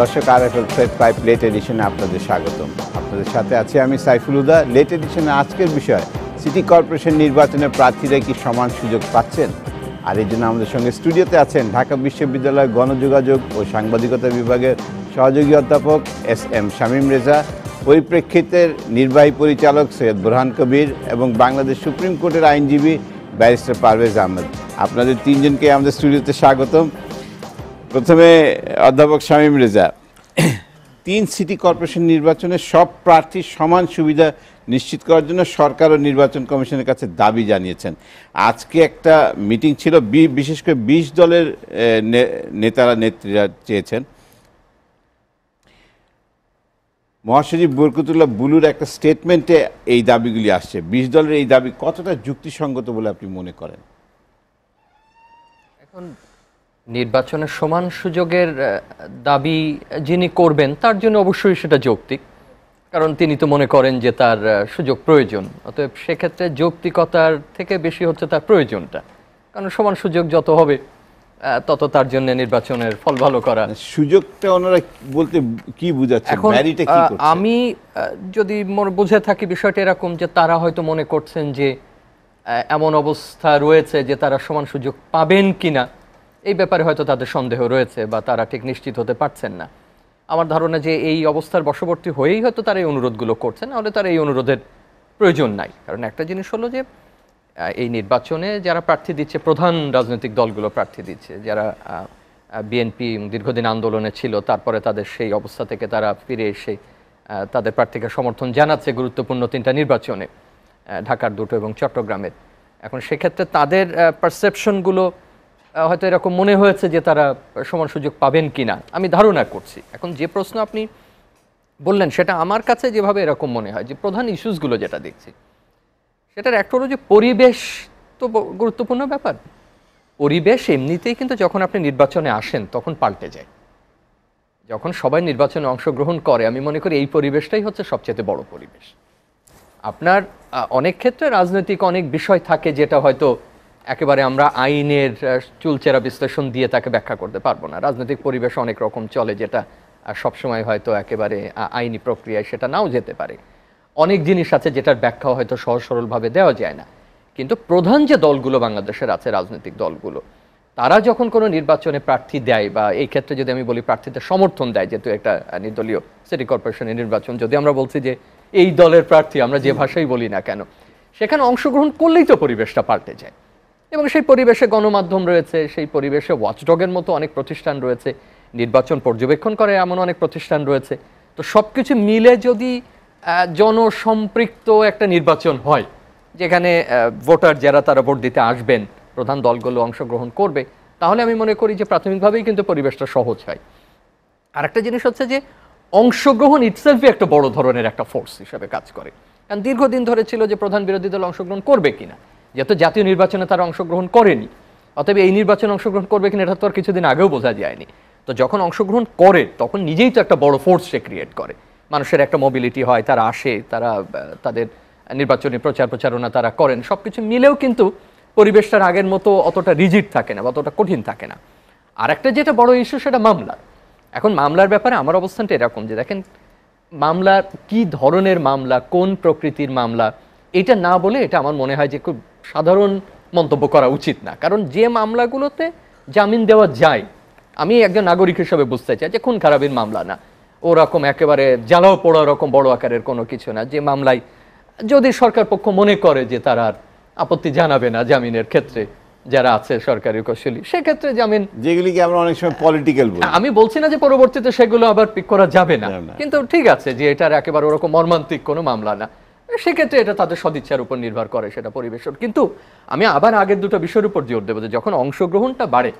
দর্শক আর F L five late এডিশনে আপনাদের স্বাগতম আপনাদের সাথে আছি আমি সাইফুল হুদা লেট এডিশনে আজকের বিষয় সিটি কর্পোরেশন নির্বাচনে প্রার্থীরা কি সমান সুযোগ পাচ্ছেন আর এই জন্য আমাদের সঙ্গে স্টুডিওতে আছেন ঢাকা বিশ্ববিদ্যালয়ের গণযোগাযোগ ও সাংবাদিকতা বিভাগের সহযোগী অধ্যাপক এস এম শামীম রেজা পরিপ্রেক্ষিতের নির্বাহী পরিচালক সৈয়দ বুরহান কবির এবং বাংলাদেশ সুপ্রিম কোর্টের আইনজীবী ব্যারিস্টার পারভেজ আহমেদ আপনাদের তিনজনকে আমাদের স্টুডিওতে স্বাগতম প্রথমে অধ্যাপক শামীম রেজা তিন সিটি কর্পোরেশন নির্বাচনে সব প্রার্থীর সমান সুবিধা নিশ্চিত করার জন্য সরকার ও নির্বাচন কমিশনের কাছে দাবি জানিয়েছেন আজকে একটা মিটিং ছিল বিশেষ করে বিশ দলের নেতারা নেত্রীরা চেয়েছেন মহাসচিব বরকতুল্লাহ বুলুর একটা স্টেটমেন্টে এই দাবিগুলি আসছে বিশ দলের এই দাবি কতটা যুক্তিসঙ্গত বলে আপনি মনে করেন এখন নির্বাচনের সমান সুযোগের দাবি যিনি করবেন তার জন্য অবশ্যই সেটা যৌক্তিক কারণ তিনি তো মনে করেন যে তার সুযোগ প্রয়োজন অতএব সেক্ষেত্রে যৌক্তিকতার থেকে বেশি হচ্ছে তার প্রয়োজনটা কারণ সমান সুযোগ যত হবে তত তার জন্য নির্বাচনের ফল ভালো করা মানে সুযোগটা ওনারা বলতে কি বুঝাচ্ছে এখন আমি যদি বুঝে থাকি বিষয়টা এরকম যে তারা হয়তো মনে করছেন যে এমন অবস্থা রয়েছে যে তারা সমান সুযোগ পাবেন কিনা এই ব্যাপারে হয়তো তাদের সন্দেহ রয়েছে বা তারা ঠিক নিশ্চিত হতে পারছেন না আমার ধারণা যে এই অবস্থার বশবর্তী হয়েই হয়তো তারা এই অনুরোধগুলো করছেন নাহলে তারা এই অনুরোধের প্রয়োজন নাই কারণ একটা জিনিস হলো যে এই নির্বাচনে যারা প্রার্থী দিচ্ছে প্রধান রাজনৈতিক দলগুলো প্রার্থী দিচ্ছে যারা বিএনপি দীর্ঘদিন আন্দোলনে ছিল তারপরে তাদের সেই অবস্থা থেকে তারা ফিরে এসে তাদের প্রার্থীকে সমর্থন জানাচ্ছে গুরুত্বপূর্ণ তিনটা নির্বাচনে ঢাকার দুটো এবং চট্টগ্রামের এখন সেক্ষেত্রে তাদের পারসেপশনগুলো হয়তো এরকম মনে হয়েছে যে তারা সমান সুযোগ পাবেন কি না আমি ধারণা করছি এখন যে প্রশ্ন আপনি বললেন সেটা আমার কাছে যেভাবে এরকম মনে হয় যে প্রধান ইস্যুসগুলো যেটা দেখছি সেটার একটা হলো যে পরিবেশ তো গুরুত্বপূর্ণ ব্যাপার পরিবেশ এমনিতেই কিন্তু যখন আপনি নির্বাচনে আসেন তখন পাল্টে যায় যখন সবাই নির্বাচনে অংশগ্রহণ করে আমি মনে করি এই পরিবেশটাই হচ্ছে সবচেয়ে বড় পরিবেশ আপনার অনেক ক্ষেত্রে রাজনৈতিক অনেক বিষয় থাকে যেটা হয়তো একেবারে আমরা আইনের চুলচেরা বিশ্লেষণ দিয়ে তাকে ব্যাখ্যা করতে পারবো না রাজনৈতিক পরিবেশ অনেক রকম চলে যেটা সবসময় হয়তো একেবারে আইনি প্রক্রিয়ায় সেটা নাও যেতে পারে অনেক জিনিস আছে যেটার ব্যাখ্যা হয়তো সহজ সরলভাবে দেওয়া যায় না কিন্তু প্রধান যে দলগুলো বাংলাদেশের আছে রাজনৈতিক দলগুলো তারা যখন কোনো নির্বাচনে প্রার্থী দেয় বা এই ক্ষেত্রে যদি আমি বলি প্রার্থীদের সমর্থন দেয় যেহেতু একটা নির্দলীয় সিটি কর্পোরেশনের নির্বাচন যদি আমরা বলছি যে এই দলের প্রার্থী আমরা যে ভাষাই বলি না কেন সেখানে অংশগ্রহণ করলেই তো পরিবেশটা পাল্টে যায় এবং সেই পরিবেশে গণমাধ্যম রয়েছে সেই পরিবেশে ওয়াচডগের মতো অনেক প্রতিষ্ঠান রয়েছে নির্বাচন পর্যবেক্ষণ করে এমন অনেক প্রতিষ্ঠান রয়েছে তো সব কিছু মিলে যদি জনসম্পৃক্ত একটা নির্বাচন হয় যেখানে ভোটার যারা তারা ভোট দিতে আসবেন প্রধান দলগুলো অংশগ্রহণ করবে তাহলে আমি মনে করি যে প্রাথমিকভাবেই কিন্তু পরিবেশটা সহজ হয় আর একটা জিনিস হচ্ছে যে অংশগ্রহণ ইটসেলফই একটা বড় ধরনের একটা ফোর্স হিসেবে কাজ করে কারণ দীর্ঘদিন ধরে ছিল যে প্রধান বিরোধী দল অংশগ্রহণ করবে কিনা যেহেতু জাতীয় নির্বাচনে তারা অংশগ্রহণ করেনি অতএব এই নির্বাচনে অংশগ্রহণ করবে কিনা এটা তো আর কিছুদিন আগেও বোঝা যায়নি তো যখন অংশগ্রহণ করে তখন নিজেই তো একটা বড় ফোর্স সে ক্রিয়েট করে মানুষের একটা মোবিলিটি হয় তারা আসে তারা তাদের নির্বাচনী প্রচার প্রচারণা তারা করেন সব কিছু মিলেও কিন্তু পরিবেশটার আগের মতো অতটা রিজিট থাকে না বা অতটা কঠিন থাকে না আর একটা যেটা বড় ইস্যু সেটা মামলা এখন মামলার ব্যাপারে আমার অবস্থানটা এরকম যে দেখেন মামলা কি ধরনের মামলা কোন প্রকৃতির মামলা এটা না বলে এটা আমার মনে হয় যে খুব সাধারণ মন্তব্য করা উচিত না কারণ যে মামলাগুলোতে জামিন দেওয়া যায় আমি একজন নাগরিক হিসেবে বুঝতে চাই যে খুন খারাপের মামলা না ওরকম একেবারে জ্বালাও পোড়া রকম বড় আকারের কোনো কিছু না যে মামলায় যদি সরকার পক্ষ মনে করে যে তারা আর আপত্তি জানাবে না জামিনের ক্ষেত্রে যারা আছে সরকারি কৌশলী সেক্ষেত্রে জামিন যেগুলিকে আমরা অনেক সময় পলিটিক্যাল বলি আমি বলছি না যে পরবর্তীতে সেগুলো আবার পিক করা যাবে না কিন্তু ঠিক আছে যে এটার একেবারে ওরকম মর্মান্তিক কোনো মামলা না সেক্ষেত্রে এটা তাদের সদিচ্ছার উপর নির্ভর করে সেটা পরিবেশন কিন্তু আমি আবার আগের দুটো বিষয়ের উপর জোর দেবো যে যখন অংশগ্রহণটা বাড়ে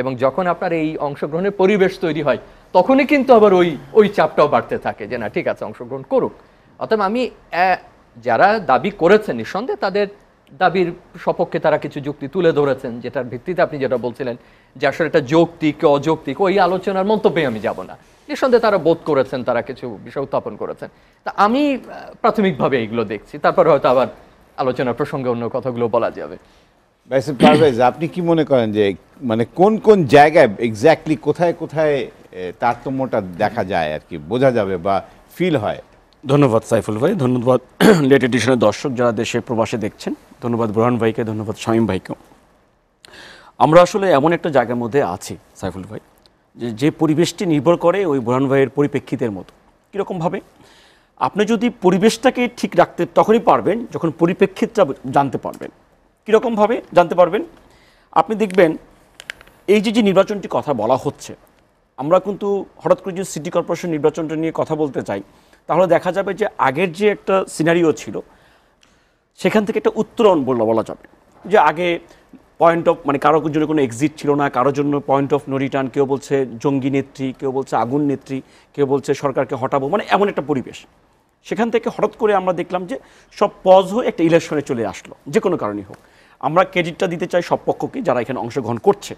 এবং যখন আপনার এই অংশগ্রহণের পরিবেশ তৈরি হয় তখনই কিন্তু আবার ওই ওই চাপটাও বাড়তে থাকে যে না ঠিক আছে অংশগ্রহণ করুক অতএব আমি যারা দাবি করেছেন নিঃসন্দেহে তাদের দাবির সপক্ষে তারা কিছু যুক্তি তুলে ধরেছেন যেটার ভিত্তিতে আপনি যেটা বলছিলেন যে আসলে এটা যৌক্তিক অযৌক্তিক ওই আলোচনার মন্তব্যে আমি যাব না নিঃসন্দেহে তারা বোধ করেছেন তারা কিছু বিষয় উত্থাপন করেছেন তা আমি প্রাথমিকভাবে এইগুলো দেখছি তারপর হয়তো আবার আলোচনা প্রসঙ্গে অন্য কথাগুলো বলা যাবে আপনি কি মনে করেন যে মানে কোন কোন জায়গায় এক্স্যাক্টলি কোথায় কোথায় তারতম্যটা দেখা যায় আর কি বোঝা যাবে বা ফিল হয় ধন্যবাদ সাইফুল ভাই ধন্যবাদ লেট এডিশনের দর্শক যারা দেশে প্রবাসে দেখছেন ধন্যবাদ বোরহান ভাইকে ধন্যবাদ শামীম ভাইকেও আমরা আসলে এমন একটা জায়গার মধ্যে আছি সাইফুল ভাই যে পরিবেশটি নির্ভর করে ওই বোরহান ভাইয়ের পরিপ্রেক্ষিতের মতো কীরকমভাবে আপনি যদি পরিবেশটাকে ঠিক রাখতে তখনই পারবেন যখন পরিপ্রেক্ষিতটা জানতে পারবেন কীরকমভাবে জানতে পারবেন আপনি দেখবেন এই যে যে নির্বাচনটি কথা বলা হচ্ছে আমরা কিন্তু হঠাৎ করে যদি সিটি কর্পোরেশন নির্বাচনটা নিয়ে কথা বলতে চাই তাহলে দেখা যাবে যে আগের যে একটা সিনারিও ছিল সেখান থেকে একটা উত্তরণ বলা বলা যাবে যে আগে পয়েন্ট অফ মানে কারোর জন্য কোনো এক্সিট ছিল না কারোর জন্য পয়েন্ট অফ নো রিটার্ন কেউ বলছে জঙ্গি নেত্রী কেউ বলছে আগুন নেত্রী কেউ বলছে সরকারকে হটাবো মানে এমন একটা পরিবেশ সেখান থেকে হঠাৎ করে আমরা দেখলাম যে সব পজ হয়ে একটা ইলেকশনে চলে আসলো যে কোনো কারণেই হোক আমরা ক্রেডিটটা দিতে চাই সব পক্ষকে যারা এখানে অংশগ্রহণ করছে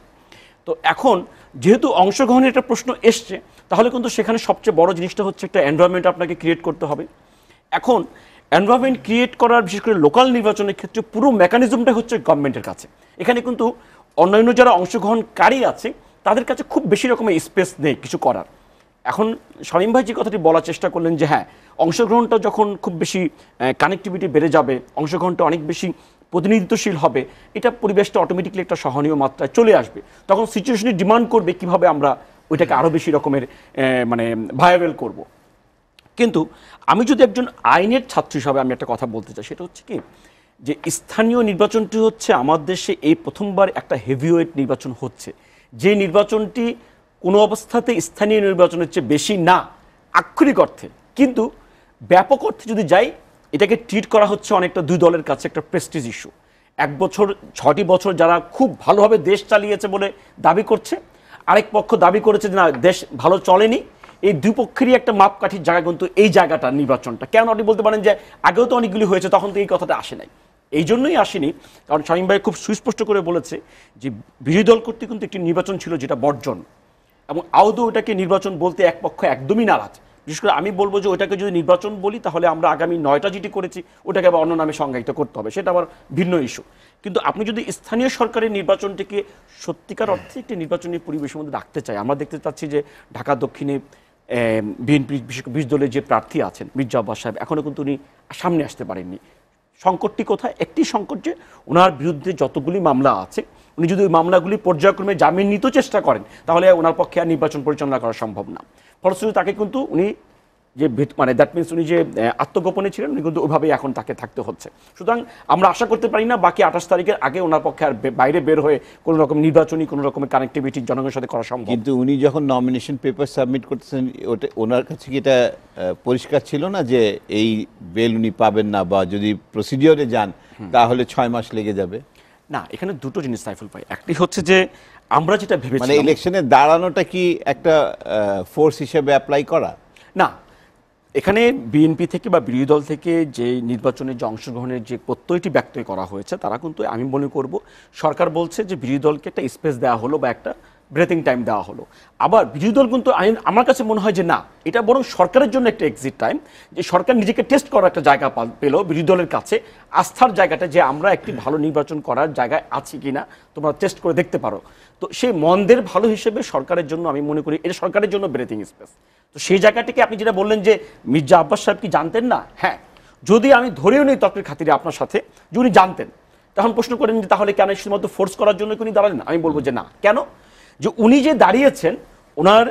তো এখন যেহেতু অংশগ্রহণের একটা প্রশ্ন এসছে তাহলে কিন্তু সেখানে সবচেয়ে বড় জিনিসটা হচ্ছে একটা এনভায়রনমেন্ট আপনাকে ক্রিয়েট করতে হবে এখন এনভায়রনমেন্ট ক্রিয়েট করার বিশেষ করে লোকাল নির্বাচনের ক্ষেত্রে পুরো মেকানিজমটাই হচ্ছে গভর্নমেন্টের কাছে এখানে কিন্তু অন্যান্য যারা অংশগ্রহণকারী আছে তাদের কাছে খুব বেশি রকমের স্পেস নেই কিছু করার এখন শামীম ভাই যে কথাটি বলার চেষ্টা করলেন যে হ্যাঁ অংশগ্রহণটা যখন খুব বেশি কানেক্টিভিটি বেড়ে যাবে অংশগ্রহণটা অনেক বেশি প্রতিনিধিত্বশীল হবে এটা পরিবেশটা অটোমেটিকলি একটা সহনীয় মাত্রায় চলে আসবে তখন সিচুয়েশনে ডিমান্ড করবে কিভাবে আমরা ওইটাকে আরও বেশি রকমের মানে ভায়াবেল করব কিন্তু আমি যদি একজন আইনের ছাত্র হিসাবে আমি একটা কথা বলতে চাই সেটা হচ্ছে কি যে স্থানীয় নির্বাচনটি হচ্ছে আমার দেশে এই প্রথমবার একটা হেভিওয়েট নির্বাচন হচ্ছে যে নির্বাচনটি কোনো অবস্থাতে স্থানীয় নির্বাচনের চেয়ে বেশি না আক্ষরিক অর্থে কিন্তু ব্যাপক অর্থে যদি যাই এটাকে ট্রিট করা হচ্ছে অনেকটা দুই দলের কাছে একটা প্রেস্টিজ ইস্যু এক বছর ছটি বছর যারা খুব ভালোভাবে দেশ চালিয়েছে বলে দাবি করছে আরেক পক্ষ দাবি করেছে যে না দেশ ভালো চলেনি এই দুপক্ষেরই একটা মাপকাঠির জায়গা কিন্তু এই জায়গাটা নির্বাচনটা কেন আপনি বলতে পারেন যে আগেও তো অনেকগুলি হয়েছে তখন তো এই কথাটা আসে নাই এই জন্যই আসেনি কারণ শামীম ভাই খুব সুস্পষ্ট করে বলেছে যে বিরোধী দল কর্তৃক কিন্তু একটি নির্বাচন ছিল যেটা বর্জন এবং আদৌ ওটাকে নির্বাচন বলতে এক পক্ষ একদমই নারাজ বিশেষ করে আমি বলবো যে ওটাকে যদি নির্বাচন বলি তাহলে আমরা আগামী নয়টা যেটি করেছি ওটাকে আবার অন্য নামে সংজ্ঞায়িত করতে হবে সেটা আবার ভিন্ন ইস্যু কিন্তু আপনি যদি স্থানীয় সরকারের নির্বাচনটিকে সত্যিকার অর্থে একটি নির্বাচনী পরিবেশের মধ্যে রাখতে চাই আমরা দেখতে চাচ্ছি যে ঢাকা দক্ষিণে বিএনপি বিশ দলের যে প্রার্থী আছেন মির্জা আব্বাস সাহেব এখনও কিন্তু উনি সামনে আসতে পারেননি সংকটটি কোথায় একটি সংকট যে ওনার বিরুদ্ধে যতগুলি মামলা আছে উনি যদি ওই মামলাগুলি পর্যায়ক্রমে জামিন নিতেও চেষ্টা করেন তাহলে ওনার পক্ষে আর নির্বাচন পরিচালনা করা সম্ভব না ফলশ্রুতি তাকে কিন্তু উনি যে মানে দ্যাট মিনস উনি যে আত্মগোপনে ছিলেন উনি কিন্তু ওইভাবেই এখন তাকে থাকতে হচ্ছে সুতরাং আমরা আশা করতে পারি না বাকি আঠাশ তারিখের আগে ওনার পক্ষে আর বাইরে বের হয়ে কোনো রকম নির্বাচনী কোনো রকমের কানেক্টিভিটি জনগণের সাথে করা সম্ভব কিন্তু উনি যখন নমিনেশন পেপার সাবমিট করতেছেন ওটা ওনার কাছে কি এটা পরিষ্কার ছিল না যে এই বেল উনি পাবেন না বা যদি প্রসিডিওরে যান তাহলে ছয় মাস লেগে যাবে না এখানে দুটো জিনিস সাইফুল পাই একটি হচ্ছে যে আমরা যেটা ভেবেছি মানে ইলেকশনে দাঁড়ানোটা কি একটা ফোর্স হিসেবে অ্যাপ্লাই করা না এখানে বিএনপি থেকে বা বিরোধী দল থেকে যে নির্বাচনের যে অংশগ্রহণের যে প্রত্যয়টি ব্যক্ত করা হয়েছে তারা কিন্তু আমি মনে করব সরকার বলছে যে বিরোধী দলকে একটা স্পেস দেওয়া হলো বা একটা ব্রেথিং টাইম দেওয়া হলো আবার বিরোধী দল কিন্তু আইন আমার কাছে মনে হয় যে না এটা বরং সরকারের জন্য একটা এক্সিট টাইম যে সরকার নিজেকে টেস্ট করার একটা জায়গা পেলো বিরোধী দলের কাছে আস্থার জায়গাটা যে আমরা একটি ভালো নির্বাচন করার জায়গায় আছি কি না তোমরা টেস্ট করে দেখতে পারো তো সেই মন্দের ভালো হিসেবে সরকারের জন্য আমি মনে করি এটা সরকারের জন্য ব্রেথিং স্পেস তো সেই জায়গাটিকে আপনি যেটা বললেন যে মির্জা আব্বাস সাহেব কি জানতেন না হ্যাঁ যদি আমি ধরেও নিই তত্ত্বের খাতিরে আপনার সাথে যে উনি জানতেন তখন প্রশ্ন করেন যে তাহলে কেন শুধুমাত্র ফোর্স করার জন্য উনি দাঁড়ালেন আমি বলবো যে না কেন যে উনি যে দাঁড়িয়েছেন ওনার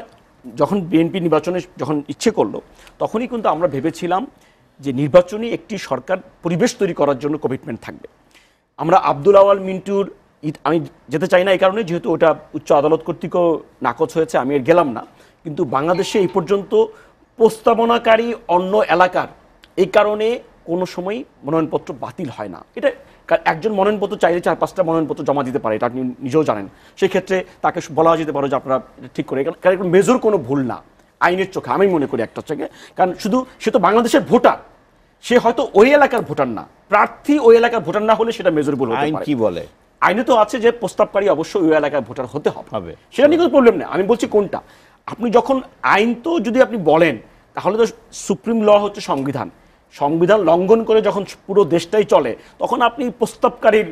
যখন বিএনপি নির্বাচনে যখন ইচ্ছে করলো তখনই কিন্তু আমরা ভেবেছিলাম যে নির্বাচনী একটি সরকার পরিবেশ তৈরি করার জন্য কমিটমেন্ট থাকবে আমরা আব্দুল আওয়াল মিন্টুর আমি যেতে চাই না এই কারণে যেহেতু ওটা উচ্চ আদালত কর্তৃক নাকচ হয়েছে আমি আর গেলাম না কিন্তু বাংলাদেশে এই পর্যন্ত প্রস্তাবনাকারী অন্য এলাকার এই কারণে কোনো সময় মনোনয়নপত্র বাতিল হয় না এটা কারণ একজন মনোনয়নপত্র চাইলে চার পাঁচটা মনোনয়নপত্র জমা দিতে পারে এটা আপনি নিজেও জানেন সেই ক্ষেত্রে তাকে বলা যেতে পারো যে আপনারা ঠিক করে কারণ মেজর কোনো ভুল না আইনের চোখে আমি মনে করি একটা চোখে কারণ শুধু সে তো বাংলাদেশের ভোটার সে হয়তো ওই এলাকার ভোটার না প্রার্থী ওই এলাকার ভোটার না হলে সেটা মেজর ভুল আইন কি বলে আইনে তো আছে যে প্রস্তাবকারী অবশ্যই ওই এলাকার ভোটার হতে হবে সেটা নিয়ে কোনো প্রবলেম নেই আমি বলছি কোনটা আপনি যখন আইন তো যদি আপনি বলেন তাহলে তো সুপ্রিম ল হচ্ছে সংবিধান সংবিধান লঙ্ঘন করে যখন পুরো দেশটাই চলে তখন আপনি প্রস্তাবকারীর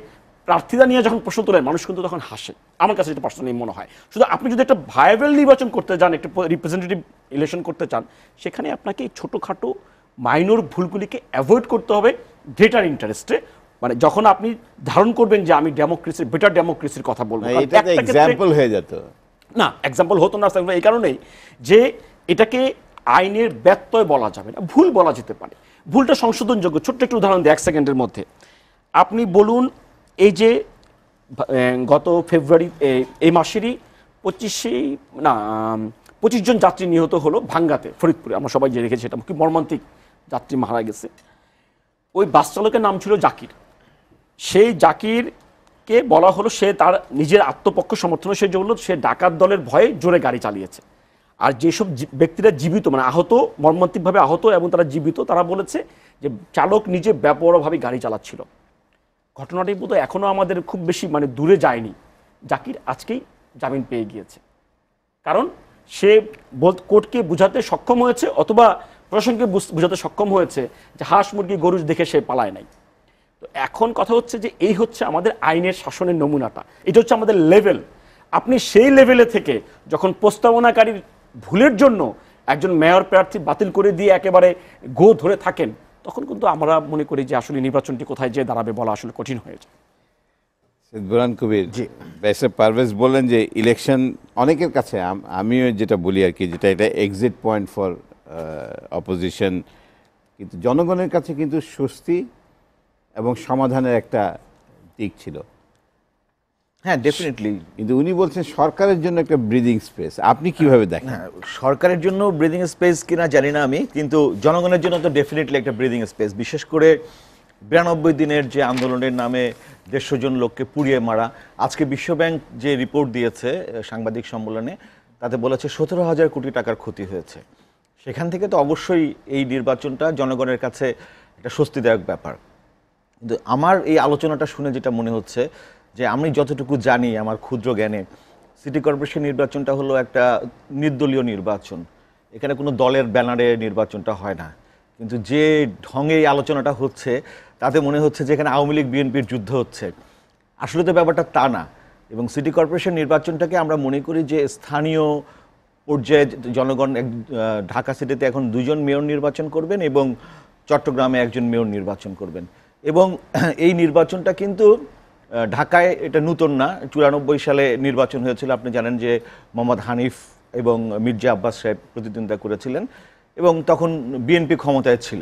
প্রার্থীরা নিয়ে যখন প্রশ্ন তোলেন মানুষ কিন্তু তখন হাসে আমার কাছে যেটা পার্সোনালি মনে হয় শুধু আপনি যদি একটা ভায়াবেল নির্বাচন করতে চান একটা রিপ্রেজেন্টেটিভ ইলেকশন করতে চান সেখানে আপনাকে এই ছোটোখাটো মাইনর ভুলগুলিকে অ্যাভয়েড করতে হবে গ্রেটার ইন্টারেস্টে মানে যখন আপনি ধারণ করবেন যে আমি ডেমোক্রেসির বেটার ডেমোক্রেসির কথা বলবো এক্সাম্পল হয়ে যেত না এক্সাম্পল হতো না এই কারণেই যে এটাকে আইনের ব্যত্যয় বলা যাবে না ভুল বলা যেতে পারে ভুলটা সংশোধনযোগ্য ছোট্ট একটু উদাহরণ দিই এক সেকেন্ডের মধ্যে আপনি বলুন এই যে গত ফেব্রুয়ারি এই মাসেরই পঁচিশে না পঁচিশ জন যাত্রী নিহত হলো ভাঙ্গাতে ফরিদপুরে আমরা সবাই যে রেখেছি এটা কি মর্মান্তিক যাত্রী মারা গেছে ওই বাস চালকের নাম ছিল জাকির সেই জাকিরকে বলা হলো সে তার নিজের আত্মপক্ষ সমর্থন সে বললো সে ডাকাত দলের ভয়ে জোরে গাড়ি চালিয়েছে আর যেসব ব্যক্তিরা জীবিত মানে আহত মর্মান্তিকভাবে আহত এবং তারা জীবিত তারা বলেছে যে চালক নিজে ব্যাপকভাবে গাড়ি চালাচ্ছিল ঘটনাটি বোধ এখনও আমাদের খুব বেশি মানে দূরে যায়নি জাকির আজকেই জামিন পেয়ে গিয়েছে কারণ সে বল কোর্টকে বুঝাতে সক্ষম হয়েছে অথবা প্রশাসনকে বুঝাতে সক্ষম হয়েছে যে হাঁস মুরগি গরু দেখে সে পালায় নাই তো এখন কথা হচ্ছে যে এই হচ্ছে আমাদের আইনের শাসনের নমুনাটা এটা হচ্ছে আমাদের লেভেল আপনি সেই লেভেলে থেকে যখন প্রস্তাবনাকারীর ভুলের জন্য একজন মেয়র প্রার্থী বাতিল করে দিয়ে একেবারে গো ধরে থাকেন তখন কিন্তু আমরা মনে করি যে আসলে নির্বাচনটি কোথায় যে দাঁড়াবে বলা আসলে কঠিন হয়ে যায় বুরহান কবির জি ব্যাসে পারভেজ বললেন যে ইলেকশন অনেকের কাছে আমিও যেটা বলি আর কি যেটা এটা এক্সিট পয়েন্ট ফর অপোজিশন কিন্তু জনগণের কাছে কিন্তু স্বস্তি এবং সমাধানের একটা দিক ছিল হ্যাঁ ডেফিনেটলি কিন্তু উনি বলছেন সরকারের জন্য একটা ব্রিদিং স্পেস আপনি কিভাবে হ্যাঁ, দেখেন সরকারের জন্য ব্রিদিং স্পেস কিনা জানি না আমি কিন্তু জনগণের জন্য তো ডেফিনেটলি একটা ব্রিদিং স্পেস বিশেষ করে বিরানব্বই দিনের যে আন্দোলনের নামে দেড়শো জন লোককে পুড়িয়ে মারা আজকে বিশ্বব্যাংক যে রিপোর্ট দিয়েছে সাংবাদিক সম্মেলনে তাতে বলেছে সতেরো হাজার কোটি টাকার ক্ষতি হয়েছে সেখান থেকে তো অবশ্যই এই নির্বাচনটা জনগণের কাছে একটা স্বস্তিদায়ক ব্যাপার কিন্তু আমার এই আলোচনাটা শুনে যেটা মনে হচ্ছে যে আমি যতটুকু জানি আমার ক্ষুদ্র জ্ঞানে সিটি কর্পোরেশন নির্বাচনটা হলো একটা নির্দলীয় নির্বাচন এখানে কোনো দলের ব্যানারে নির্বাচনটা হয় না কিন্তু যে ঢঙে এই আলোচনাটা হচ্ছে তাতে মনে হচ্ছে যে এখানে আওয়ামী লীগ বিএনপির যুদ্ধ হচ্ছে আসলে তো ব্যাপারটা তা না এবং সিটি কর্পোরেশন নির্বাচনটাকে আমরা মনে করি যে স্থানীয় পর্যায়ে জনগণ এক ঢাকা সিটিতে এখন দুজন মেয়র নির্বাচন করবেন এবং চট্টগ্রামে একজন মেয়র নির্বাচন করবেন এবং এই নির্বাচনটা কিন্তু ঢাকায় এটা নূতন না চুরানব্বই সালে নির্বাচন হয়েছিল আপনি জানেন যে মোহাম্মদ হানিফ এবং মির্জা আব্বাস সাহেব প্রতিদ্বন্দ্বিতা করেছিলেন এবং তখন বিএনপি ক্ষমতায় ছিল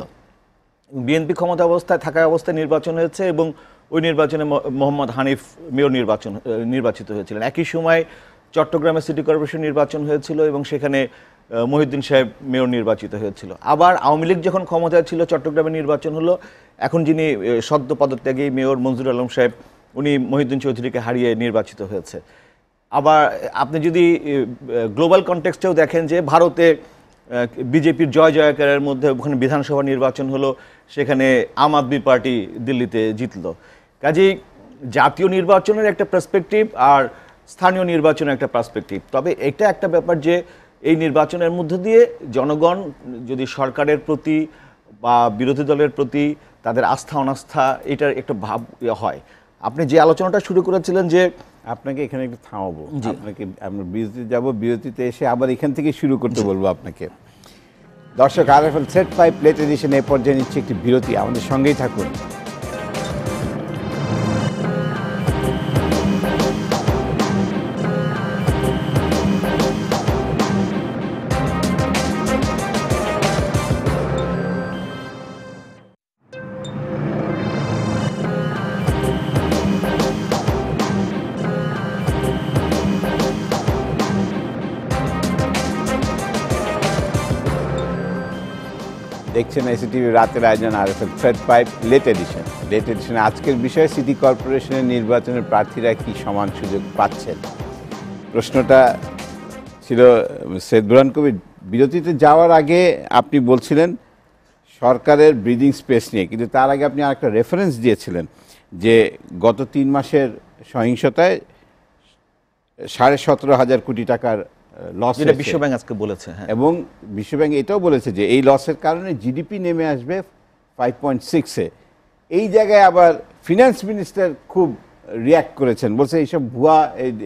বিএনপি ক্ষমতা অবস্থায় থাকা অবস্থায় নির্বাচন হয়েছে এবং ওই নির্বাচনে মোহাম্মদ হানিফ মেয়র নির্বাচন নির্বাচিত হয়েছিলেন একই সময় চট্টগ্রামে সিটি কর্পোরেশন নির্বাচন হয়েছিল এবং সেখানে মহিউদ্দিন সাহেব মেয়র নির্বাচিত হয়েছিল আবার আওয়ামী লীগ যখন ক্ষমতায় ছিল চট্টগ্রামে নির্বাচন হলো এখন যিনি সদ্য পদত্যাগী মেয়র মঞ্জুর আলম সাহেব উনি মহিউদ্দিন চৌধুরীকে হারিয়ে নির্বাচিত হয়েছে আবার আপনি যদি গ্লোবাল কনটেক্সটেও দেখেন যে ভারতে বিজেপির জয় জয়কারের মধ্যে ওখানে বিধানসভা নির্বাচন হলো সেখানে আম আদমি পার্টি দিল্লিতে জিতল কাজেই জাতীয় নির্বাচনের একটা পার্সপেক্টিভ আর স্থানীয় নির্বাচনের একটা পার্সপেক্টিভ তবে এটা একটা ব্যাপার যে এই নির্বাচনের মধ্য দিয়ে জনগণ যদি সরকারের প্রতি বা বিরোধী দলের প্রতি তাদের আস্থা অনাস্থা এটার একটা ভাব হয় আপনি যে আলোচনাটা শুরু করেছিলেন যে আপনাকে এখানে একটু থামাবো আপনাকে আমরা বিরতিতে যাব বিরতিতে এসে আবার এখান থেকে শুরু করতে বলবো আপনাকে দর্শক আর এখন সেট ফাইভ প্লেট এডিশন এ পর্যায়ে নিচ্ছে একটি বিরতি আমাদের সঙ্গেই থাকুন দেখছেন টিভি রাতের আয়োজন আর S thread pipe late edition late এডিশনে আজকের বিষয় সিটি কর্পোরেশনের নির্বাচনের প্রার্থীরা কি সমান সুযোগ পাচ্ছেন প্রশ্নটা ছিল বুরান কবির বিরতিতে যাওয়ার আগে আপনি বলছিলেন সরকারের ব্রিদিং স্পেস নিয়ে কিন্তু তার আগে আপনি আরেকটা রেফারেন্স দিয়েছিলেন যে গত তিন মাসের সহিংসতায় সাড়ে সতেরো হাজার কোটি টাকার লস যেটা বিশ্বব্যাংক আজকে বলেছে হ্যাঁ। এবং বিশ্বব্যাংক এটাও বলেছে যে এই লসের কারণে জিডিপি নেমে আসবে ফাইভ পয়েন্ট সিক্সে এই জায়গায় আবার ফিনান্স মিনিস্টার খুব রিয়াক্ট করেছেন বলছে এইসব ভুয়া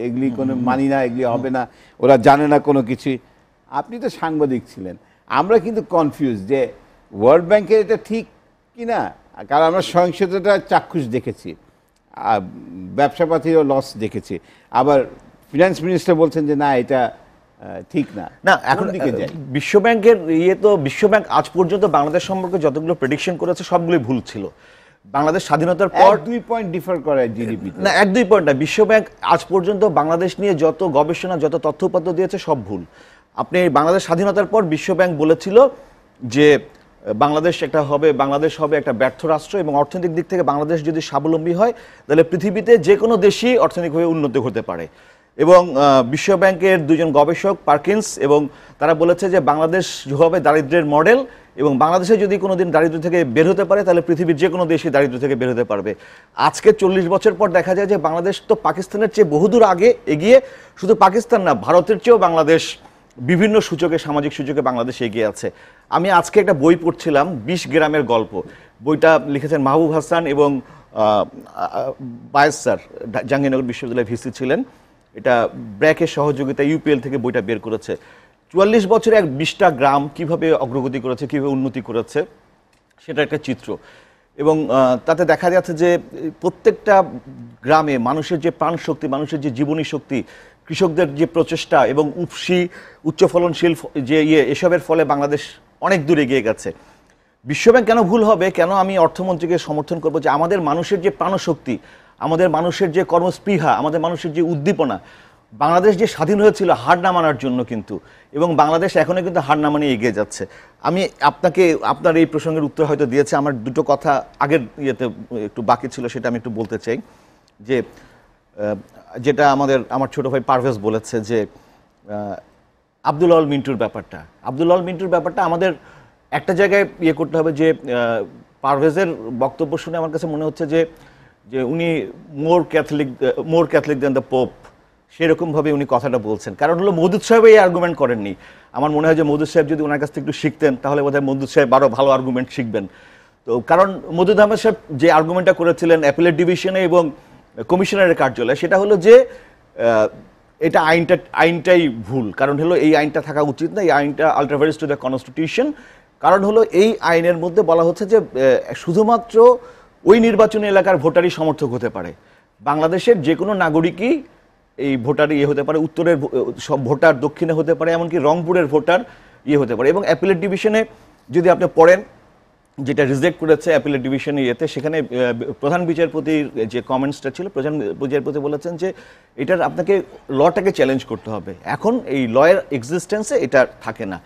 এগুলি কোনো মানি না এগুলি হবে না ওরা জানে না কোনো কিছু আপনি তো সাংবাদিক ছিলেন আমরা কিন্তু কনফিউজ যে ওয়ার্ল্ড ব্যাংকের এটা ঠিক কি না কারণ আমরা সহিংসতাটা চাক্ষুষ দেখেছি ব্যবসাপাতিরও লস দেখেছি আবার ফিনান্স মিনিস্টার বলছেন যে না এটা ঠিক না না এখন দিকে যাই ব্যাংকের ইয়ে তো বিশ্ব ব্যাংক আজ পর্যন্ত বাংলাদেশ সম্পর্কে যতগুলো প্রেডিকশন করেছে সবগুলো ভুল ছিল বাংলাদেশ স্বাধীনতার পর দুই পয়েন্ট ডিফার করে জিডিপি না এক দুই পয়েন্ট না ব্যাংক আজ পর্যন্ত বাংলাদেশ নিয়ে যত গবেষণা যত তথ্য উপাত্য দিয়েছে সব ভুল আপনি বাংলাদেশ স্বাধীনতার পর বিশ্ব ব্যাংক বলেছিল যে বাংলাদেশ একটা হবে বাংলাদেশ হবে একটা ব্যর্থ রাষ্ট্র এবং অর্থনৈতিক দিক থেকে বাংলাদেশ যদি স্বাবলম্বী হয় তাহলে পৃথিবীতে যে কোনো দেশই অর্থনৈতিকভাবে উন্নতি হতে পারে এবং বিশ্বব্যাংকের দুজন গবেষক পার্কিন্স এবং তারা বলেছে যে বাংলাদেশ হবে দারিদ্রের মডেল এবং বাংলাদেশে যদি কোনো দিন দারিদ্র থেকে বের হতে পারে তাহলে পৃথিবীর যে কোনো দেশে দারিদ্র থেকে বের হতে পারবে আজকে চল্লিশ বছর পর দেখা যায় যে বাংলাদেশ তো পাকিস্তানের চেয়ে বহুদূর আগে এগিয়ে শুধু পাকিস্তান না ভারতের চেয়েও বাংলাদেশ বিভিন্ন সূচকে সামাজিক সূচকে বাংলাদেশ এগিয়ে আছে আমি আজকে একটা বই পড়ছিলাম বিশ গ্রামের গল্প বইটা লিখেছেন মাহবুব হাসান এবং বায়েস স্যার জাহাঙ্গীরনগর বিশ্ববিদ্যালয়ে ভিসি ছিলেন এটা ব্র্যাকের সহযোগিতা ইউপিএল থেকে বইটা বের করেছে চুয়াল্লিশ বছরে এক বিশটা গ্রাম কিভাবে অগ্রগতি করেছে কিভাবে উন্নতি করেছে সেটা একটা চিত্র এবং তাতে দেখা যাচ্ছে যে প্রত্যেকটা গ্রামে মানুষের যে প্রাণ শক্তি মানুষের যে জীবনী শক্তি কৃষকদের যে প্রচেষ্টা এবং উপসি উচ্চ ফলনশীল যে ইয়ে এসবের ফলে বাংলাদেশ অনেক দূর এগিয়ে গেছে বিশ্বব্যাংক কেন ভুল হবে কেন আমি অর্থমন্ত্রীকে সমর্থন করব যে আমাদের মানুষের যে প্রাণশক্তি আমাদের মানুষের যে কর্মস্পৃহা আমাদের মানুষের যে উদ্দীপনা বাংলাদেশ যে স্বাধীন হয়েছিল হার না মানার জন্য কিন্তু এবং বাংলাদেশ এখনও কিন্তু হার না মানিয়ে এগিয়ে যাচ্ছে আমি আপনাকে আপনার এই প্রসঙ্গের উত্তর হয়তো দিয়েছে আমার দুটো কথা আগের ইয়েতে একটু বাকি ছিল সেটা আমি একটু বলতে চাই যে যেটা আমাদের আমার ছোটো ভাই পারভেজ বলেছে যে আব্দুল আল মিন্টুর ব্যাপারটা আবদুল আল মিন্টুর ব্যাপারটা আমাদের একটা জায়গায় ইয়ে করতে হবে যে পারভেজের বক্তব্য শুনে আমার কাছে মনে হচ্ছে যে যে উনি more Catholic more Catholic than the pope সেরকমভাবে উনি কথাটা বলছেন কারণ হলো মদুদ সাহেব এই আর্গুমেন্ট করেননি আমার মনে হয় যে মদুদ সাহেব যদি ওনার কাছ থেকে একটু শিখতেন তাহলে বোধহয় মদুদ সাহেব আরও ভালো আর্গুমেন্ট শিখবেন তো কারণ মদুদ আহমেদ সাহেব যে আর্গুমেন্টটা করেছিলেন অ্যাপিলেট ডিভিশনে এবং কমিশনারের কার্যালয়ে সেটা হলো যে এটা আইনটা আইনটাই ভুল কারণ হলো এই আইনটা থাকা উচিত না এই আইনটা আলট্রাভারিস টু দ্য কনস্টিটিউশন কারণ হলো এই আইনের মধ্যে বলা হচ্ছে যে শুধুমাত্র ওই নির্বাচনী এলাকার ভোটারই সমর্থক হতে পারে বাংলাদেশের যে কোনো নাগরিকই এই ভোটার ইয়ে হতে পারে উত্তরের সব ভোটার দক্ষিণে হতে পারে এমনকি রংপুরের ভোটার ইয়ে হতে পারে এবং অ্যাপিলেট ডিভিশনে যদি আপনি পড়েন যেটা রিজেক্ট করেছে অ্যাপিলেট ডিভিশন ইয়েতে সেখানে প্রধান বিচারপতির যে কমেন্টসটা ছিল প্রধান বিচারপতি বলেছেন যে এটার আপনাকে লটাকে চ্যালেঞ্জ করতে হবে এখন এই লয়ের এক্সিস্টেন্সে এটা থাকে না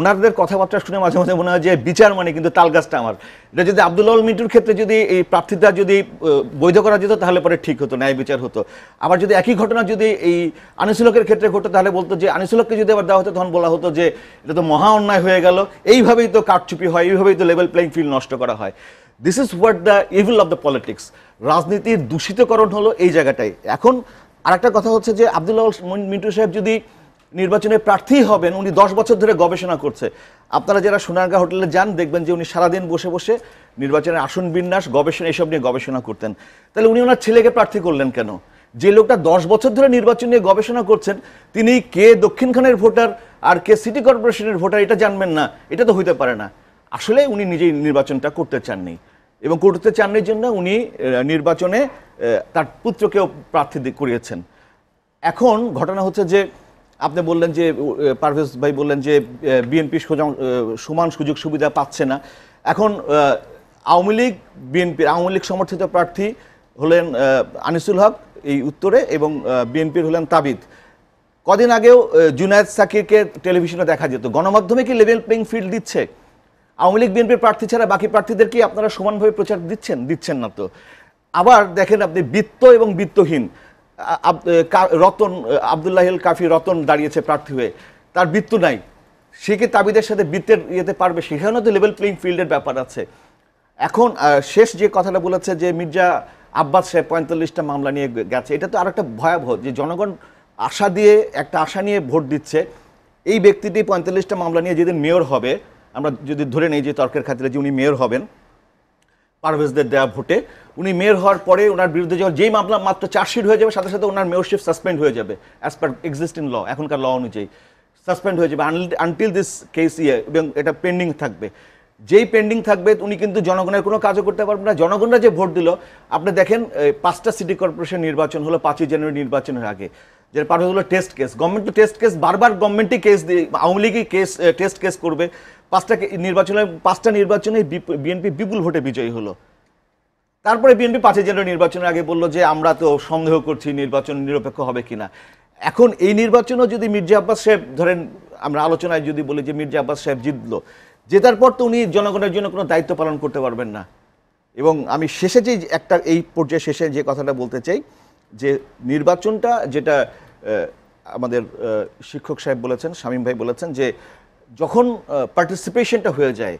ওনাদের কথাবার্তা শুনে মাঝে মাঝে মনে হয় যে বিচার মানে কিন্তু তালগাছটা আমার এটা যদি আব্দুল্লাহ মিন্টুর ক্ষেত্রে যদি এই প্রার্থীতা যদি বৈধ করা যেত তাহলে পরে ঠিক হতো ন্যায় বিচার হতো আবার যদি একই ঘটনা যদি এই আনিসুলকের ক্ষেত্রে ঘটতো তাহলে বলতো যে আনিসুলককে যদি আবার দেওয়া হতো তখন বলা হতো যে এটা তো মহা অন্যায় হয়ে গেল এইভাবেই তো কাঠচুপি হয় এইভাবেই তো লেভেল প্লেইং ফিল্ড নষ্ট করা হয় this is what the evil of the politics রাজনীতির দূষিতকরণ হলো এই জায়গাটাই এখন আরেকটা কথা হচ্ছে যে আবদুল্লাহ মিন্টু সাহেব যদি নির্বাচনে প্রার্থী হবেন উনি দশ বছর ধরে গবেষণা করছে আপনারা যারা সোনারগাঁ হোটেলে যান দেখবেন যে উনি সারাদিন বসে বসে নির্বাচনের আসন বিন্যাস গবেষণা এসব নিয়ে গবেষণা করতেন তাহলে উনি ওনার ছেলেকে প্রার্থী করলেন কেন যে লোকটা দশ বছর ধরে নির্বাচন নিয়ে গবেষণা করছেন তিনি কে দক্ষিণখানের ভোটার আর কে সিটি কর্পোরেশনের ভোটার এটা জানবেন না এটা তো হইতে পারে না আসলে উনি নিজেই নির্বাচনটা করতে চাননি এবং করতে চাননি জন্য উনি নির্বাচনে তার পুত্রকেও প্রার্থী করিয়েছেন এখন ঘটনা হচ্ছে যে আপনি বললেন যে পারভেজ ভাই বললেন যে বিএনপি সমান সুযোগ সুবিধা পাচ্ছে না এখন আওয়ামী লীগ বিএনপির আওয়ামী লীগ সমর্থিত প্রার্থী হলেন আনিসুল হক এই উত্তরে এবং বিএনপির হলেন তাবিদ কদিন আগেও জুনায়দ সাকিরকে টেলিভিশনে দেখা যেত গণমাধ্যমে কি লেভেল প্লেইং ফিল্ড দিচ্ছে আওয়ামী লীগ বিএনপির প্রার্থী ছাড়া বাকি প্রার্থীদের কি আপনারা সমানভাবে প্রচার দিচ্ছেন দিচ্ছেন না তো আবার দেখেন আপনি বৃত্ত এবং বৃত্তহীন রতন আবদুল্লাহিল কাফি রতন দাঁড়িয়েছে প্রার্থী হয়ে তার বৃত্ত নাই সে কি তাবিদের সাথে বৃত্তের ইয়েতে পারবে সেখানেও তো লেভেল প্লেইং ফিল্ডের ব্যাপার আছে এখন শেষ যে কথাটা বলেছে যে মির্জা আব্বাস সাহেব পঁয়তাল্লিশটা মামলা নিয়ে গেছে এটা তো আর একটা ভয়াবহ যে জনগণ আশা দিয়ে একটা আশা নিয়ে ভোট দিচ্ছে এই ব্যক্তিটি পঁয়তাল্লিশটা মামলা নিয়ে যেদিন মেয়র হবে আমরা যদি ধরে নিই যে তর্কের খাতিরে যে উনি মেয়র হবেন পারভেজদের দেওয়া ভোটে উনি মেয়র হওয়ার পরে ওনার বিরুদ্ধে যখন যেই মামলা মাত্র চার্জশিট হয়ে যাবে সাথে সাথে ওনার মেয়রশিপ সাসপেন্ড হয়ে যাবে অ্যাজ পার এক্সিস্টিং ল এখনকার ল অনুযায়ী সাসপেন্ড হয়ে যাবে আনটিল দিস কেস ইয়ে এবং এটা পেন্ডিং থাকবে যেই পেন্ডিং থাকবে উনি কিন্তু জনগণের কোনো কাজও করতে পারবেন না জনগণরা যে ভোট দিল আপনি দেখেন পাঁচটা সিটি কর্পোরেশন নির্বাচন হলো পাঁচই জানুয়ারি নির্বাচনের আগে যে পারফেক্ট হলো টেস্ট কেস গভর্নমেন্ট তো টেস্ট কেস বারবার গভর্নমেন্টই কেস দিয়ে আওয়ামী লীগই কেস টেস্ট কেস করবে পাঁচটা নির্বাচনে পাঁচটা নির্বাচনে বিএনপি বিপুল ভোটে বিজয়ী হলো তারপরে বিএনপি পাঁচই জানুয়ারি নির্বাচনের আগে বলল যে আমরা তো সন্দেহ করছি নির্বাচন নিরপেক্ষ হবে কিনা এখন এই নির্বাচনও যদি মির্জা আব্বাস সাহেব ধরেন আমরা আলোচনায় যদি বলি যে মির্জা আব্বাস সাহেব জিতলো জেতার পর তো উনি জনগণের জন্য কোনো দায়িত্ব পালন করতে পারবেন না এবং আমি শেষে যে একটা এই পর্যায়ে শেষে যে কথাটা বলতে চাই যে নির্বাচনটা যেটা আমাদের শিক্ষক সাহেব বলেছেন শামীম ভাই বলেছেন যে যখন পার্টিসিপেশনটা হয়ে যায়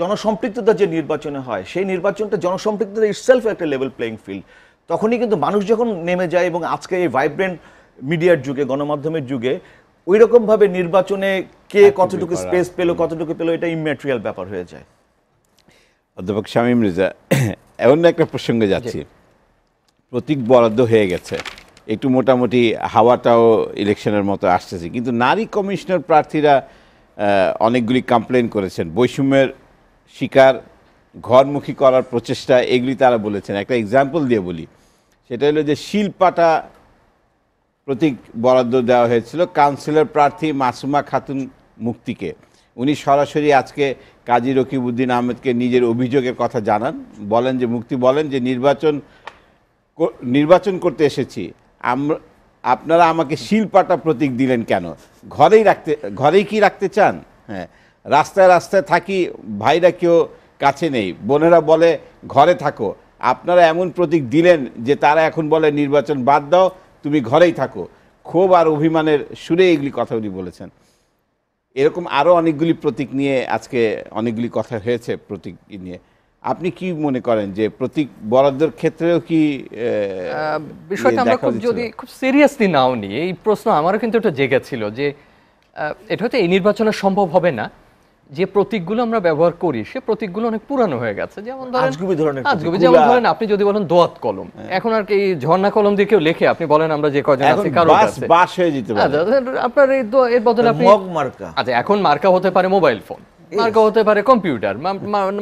জনসম্পৃক্ততা যে নির্বাচনে হয় সেই নির্বাচনটা জনসম্পৃক্ততা ইটসেলফ একটা লেভেল প্লেয়িং ফিল্ড তখনই কিন্তু মানুষ যখন নেমে যায় এবং আজকে এই ভাইব্রেন্ট মিডিয়ার যুগে গণমাধ্যমের যুগে ওই রকমভাবে নির্বাচনে কে কতটুকু স্পেস পেলো কতটুকু পেলো এটা ইম্যাটেরিয়াল ব্যাপার হয়ে যায় অধ্যাপক শামীম রেজা এমন একটা প্রসঙ্গে যাচ্ছি প্রতীক বরাদ্দ হয়ে গেছে একটু মোটামুটি হাওয়াটাও ইলেকশনের মতো আসতেছে কিন্তু নারী কমিশনার প্রার্থীরা অনেকগুলি কমপ্লেন করেছেন বৈষম্যের শিকার ঘরমুখী করার প্রচেষ্টা এগুলি তারা বলেছেন একটা এক্সাম্পল দিয়ে বলি সেটা হলো যে শিলপাটা প্রতীক বরাদ্দ দেওয়া হয়েছিল কাউন্সিলর প্রার্থী মাসুমা খাতুন মুক্তিকে উনি সরাসরি আজকে কাজী রকিবউদ্দিন আহমেদকে নিজের অভিযোগের কথা জানান বলেন যে মুক্তি বলেন যে নির্বাচন নির্বাচন করতে এসেছি আমরা আপনারা আমাকে শিলপাটা প্রতীক দিলেন কেন ঘরেই রাখতে ঘরেই কি রাখতে চান হ্যাঁ রাস্তায় রাস্তায় থাকি ভাইরা কেউ কাছে নেই বোনেরা বলে ঘরে থাকো আপনারা এমন প্রতীক দিলেন যে তারা এখন বলে নির্বাচন বাদ দাও তুমি ঘরেই থাকো ক্ষোভ আর অভিমানের সুরে এগুলি কথা উনি বলেছেন এরকম আরও অনেকগুলি প্রতীক নিয়ে আজকে অনেকগুলি কথা হয়েছে প্রতীক নিয়ে আপনি কি মনে করেন যে প্রতীক বরাদ্দের ক্ষেত্রেও কি বিষয়টা আমরা খুব যদি খুব সিরিয়াসলি নাও নি এই প্রশ্ন আমারও কিন্তু এটা জেগেছিল যে এটা হয়তো এই নির্বাচনে সম্ভব হবে না যে প্রতীকগুলো আমরা ব্যবহার করি সে প্রতীকগুলো অনেক পুরানো হয়ে গেছে যেমন ধরেন আজগুবি ধরনের আজগুবি যেমন ধরেন আপনি যদি বলেন দোয়াত কলম হ্যাঁ। এখন আর কি ঝর্ণা কলম দিয়ে কেউ লেখে আপনি বলেন আমরা যে কজন আছি কারো কাছে বাস হয়ে যেতে পারে আচ্ছা, আপনার এই এর বদলে আপনি মগ মার্কা আচ্ছা এখন মার্কা হতে পারে মোবাইল ফোন মার্কা হতে পারে কম্পিউটার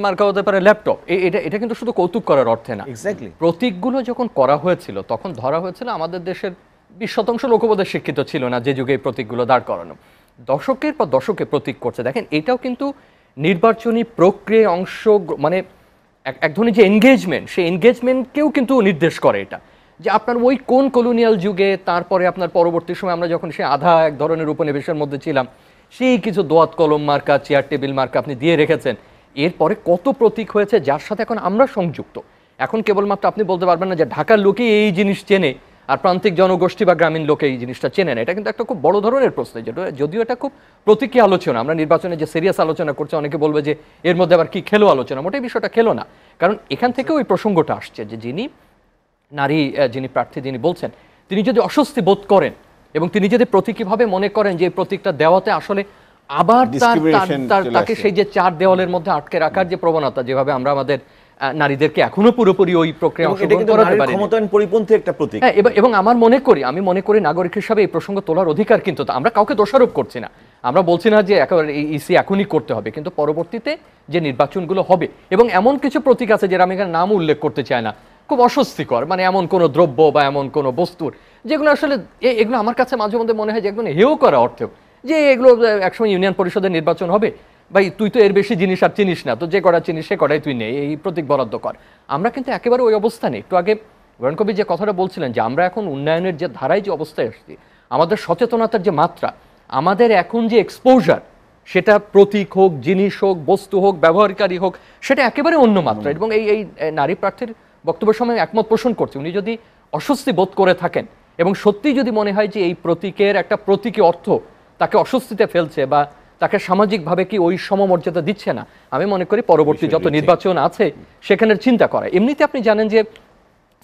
মার্কা হতে পারে ল্যাপটপ এটা এটা কিন্তু শুধু কৌতুক করার অর্থে না এক্স্যাক্টলি প্রতীকগুলো যখন করা হয়েছিল তখন ধরা হয়েছিল আমাদের দেশের বিশ শতাংশ লোকবোধে শিক্ষিত ছিল না যে যুগে এই প্রতীকগুলো দাঁড় করানো দশকের পর দশকে প্রতীক করছে দেখেন এটাও কিন্তু নির্বাচনী প্রক্রিয়ায় অংশ মানে এক ধরনের যে এনগেজমেন্ট সেই এনগেজমেন্টকেও কিন্তু নির্দেশ করে এটা যে আপনার ওই কোন কলোনিয়াল যুগে তারপরে আপনার পরবর্তী সময় আমরা যখন সে আধা এক ধরনের উপনিবেশের মধ্যে ছিলাম সেই কিছু দোয়াত কলম মার্কা চেয়ার টেবিল মার্কা আপনি দিয়ে রেখেছেন এরপরে কত প্রতীক হয়েছে যার সাথে এখন আমরা সংযুক্ত এখন কেবলমাত্র আপনি বলতে পারবেন না যে ঢাকার লোকেই এই জিনিস চেনে আর প্রান্তিক জনগোষ্ঠী বা গ্রামীণ লোকে এই জিনিসটা চেনে না এটা কিন্তু একটা খুব বড় ধরনের প্রশ্ন যেটা যদিও এটা খুব প্রতীকী আলোচনা আমরা নির্বাচনে যে সিরিয়াস আলোচনা করছে অনেকে বলবে যে এর মধ্যে আবার কি খেলো আলোচনা মোটেই বিষয়টা খেলো না কারণ এখান থেকে ওই প্রসঙ্গটা আসছে যে যিনি নারী যিনি প্রার্থী যিনি বলছেন তিনি যদি অস্বস্তি বোধ করেন এবং তিনি যদি প্রতীক কিভাবে মনে করেন যে প্রতীকটা দেওয়াতে আসলে আবার তার তাকে সেই যে চার দেওয়ালের মধ্যে আটকে রাখার যে প্রবণতা যেভাবে আমরা আমাদের নারীদেরকে এখনো পুরোপুরি ওই প্রক্রিয়া হ্যাঁ, এবং আমার মনে করি আমি মনে করি নাগরিক হিসাবে এই প্রসঙ্গ তোলার অধিকার কিন্তু আমরা কাউকে দোষারোপ করছি না আমরা বলছি না যে একেবারে ইসি এখনই করতে হবে কিন্তু পরবর্তীতে যে নির্বাচনগুলো হবে এবং এমন কিছু প্রতীক আছে যেটা আমি এখানে নাম উল্লেখ করতে চাই না খুব অস্বস্তিকর মানে এমন কোনো দ্রব্য বা এমন কোনো বস্তুর যেগুলো আসলে এগুলো আমার কাছে মাঝে মধ্যে মনে হয় যে একদম হেও করা অর্থেও যে এগুলো একসময় ইউনিয়ন পরিষদের নির্বাচন হবে ভাই তুই তো এর বেশি জিনিস আর চিনিস না তো যে করা চিনিস সে করাই তুই নেই এই প্রতীক বরাদ্দ কর আমরা কিন্তু একেবারে ওই অবস্থানে একটু আগে বরণ কবি যে কথাটা বলছিলেন যে আমরা এখন উন্নয়নের যে ধারায় যে অবস্থায় আসছি আমাদের সচেতনতার যে মাত্রা আমাদের এখন যে এক্সপোজার সেটা প্রতীক হোক জিনিস হোক বস্তু হোক ব্যবহারকারী হোক সেটা একেবারে অন্য মাত্রা এবং এই এই নারী প্রার্থীর বক্তব্যের সময় একমত পোষণ করছে উনি যদি অস্বস্তি বোধ করে থাকেন এবং সত্যি যদি মনে হয় যে এই প্রতীকের একটা প্রতীকী অর্থ তাকে অস্বস্তিতে ফেলছে বা তাকে সামাজিকভাবে কি ওই সমমর্যাদা দিচ্ছে না আমি মনে করি পরবর্তী যত নির্বাচন আছে সেখানের চিন্তা করা এমনিতে আপনি জানেন যে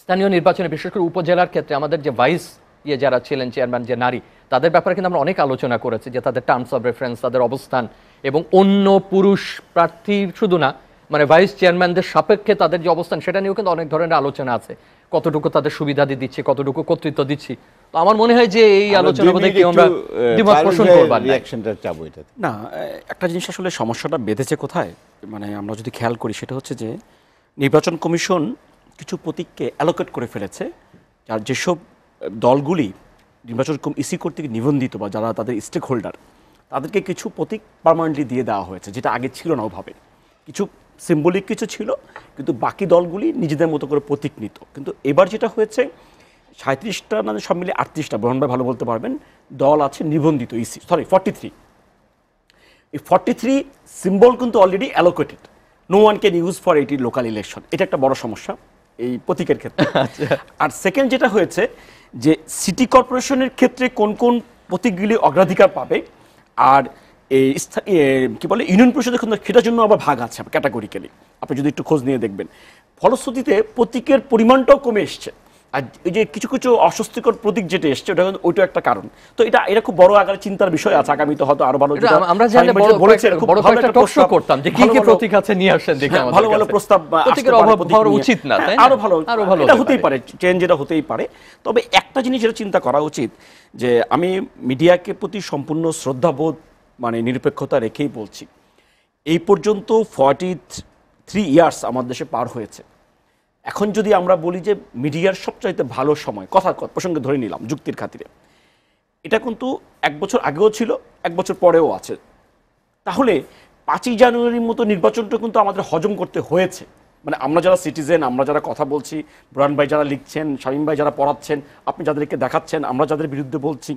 স্থানীয় নির্বাচনে বিশেষ করে উপজেলার ক্ষেত্রে আমাদের যে ভাইস ইয়ে যারা ছিলেন চেয়ারম্যান যে নারী তাদের ব্যাপারে কিন্তু আমরা অনেক আলোচনা করেছি যে তাদের টার্মস অফ রেফারেন্স তাদের অবস্থান এবং অন্য পুরুষ প্রার্থী শুধু না মানে ভাইস চেয়ারম্যানদের সাপেক্ষে তাদের যে অবস্থান সেটা নিয়েও কিন্তু অনেক ধরনের আলোচনা আছে কতটুকু তাদের সুবিধা দিয়ে দিচ্ছি কতটুকু কর্তৃত্ব দিচ্ছি তো আমার মনে হয় যে এই আলোচনা মধ্যে কি আমরা দ্বিমত পোষণ করব না একটা জিনিস আসলে সমস্যাটা বেঁধেছে কোথায় মানে আমরা যদি খেয়াল করি সেটা হচ্ছে যে নির্বাচন কমিশন কিছু প্রতীককে অ্যালোকেট করে ফেলেছে আর যেসব দলগুলি নির্বাচন ইসি কর্তৃক নিবন্ধিত বা যারা তাদের স্টেক হোল্ডার তাদেরকে কিছু প্রতীক পারমানেন্টলি দিয়ে দেওয়া হয়েছে যেটা আগে ছিল না ওভাবে কিছু সিম্বলিক কিছু ছিল কিন্তু বাকি দলগুলি নিজেদের মতো করে প্রতীক নিত কিন্তু এবার যেটা হয়েছে সাঁত্রিশটা মানে সব মিলে আটত্রিশটা ভাই ভালো বলতে পারবেন দল আছে নিবন্ধিত ইসি সরি ফর্টি থ্রি এই ফর্টি থ্রি সিম্বল কিন্তু already allocated no one can use for এটি লোকাল ইলেকশন এটা একটা বড় সমস্যা এই প্রতীকের ক্ষেত্রে আচ্ছা। আর সেকেন্ড যেটা হয়েছে যে সিটি কর্পোরেশনের ক্ষেত্রে কোন কোন প্রতীকগুলি অগ্রাধিকার পাবে আর কি বলে ইউনিয়ন পরিষদের কিন্তু সেটার জন্য আবার ভাগ আছে ক্যাটাগরিক্যালি আপনি যদি একটু খোঁজ নিয়ে দেখবেন ফলশ্রুতিতে প্রতীকের পরিমাণটাও কমে এসছে আর এই যে কিছু কিছু অস্বস্তিকর প্রতীক যেটা এসছে ওটা ওইটা একটা কারণ তো এটা এটা খুব বড় আকারে চিন্তার বিষয় আছে তো হয়তো আরো ভালো আমরা খুব ভালো একটা প্রশ্ন করতাম যে কি কি প্রতীক আছে নিয়ে আসেন হ্যাঁ, আমাদের ভালো ভালো প্রস্তাব প্রতীকের অভাব হওয়া উচিত না তাই আরো ভালো আরো ভালো এটা হতেই পারে চেঞ্জ এটা হতেই পারে তবে একটা জিনিস এটা চিন্তা করা উচিত যে আমি মিডিয়াকে প্রতি সম্পূর্ণ শ্রদ্ধাবোধ মানে নিরপেক্ষতা রেখেই বলছি এই পর্যন্ত ফর্টি থ্রি ইয়ার্স আমার দেশে পার হয়েছে এখন যদি আমরা বলি যে মিডিয়ার সবচাইতে ভালো সময় কথা প্রসঙ্গে ধরে নিলাম যুক্তির খাতিরে এটা কিন্তু এক বছর আগেও ছিল এক বছর পরেও আছে তাহলে পাঁচই জানুয়ারির মতো নির্বাচনটা কিন্তু আমাদের হজম করতে হয়েছে মানে আমরা যারা সিটিজেন আমরা যারা কথা বলছি বুরান ভাই যারা লিখছেন শামীম ভাই যারা পড়াচ্ছেন আপনি যাদেরকে দেখাচ্ছেন আমরা যাদের বিরুদ্ধে বলছি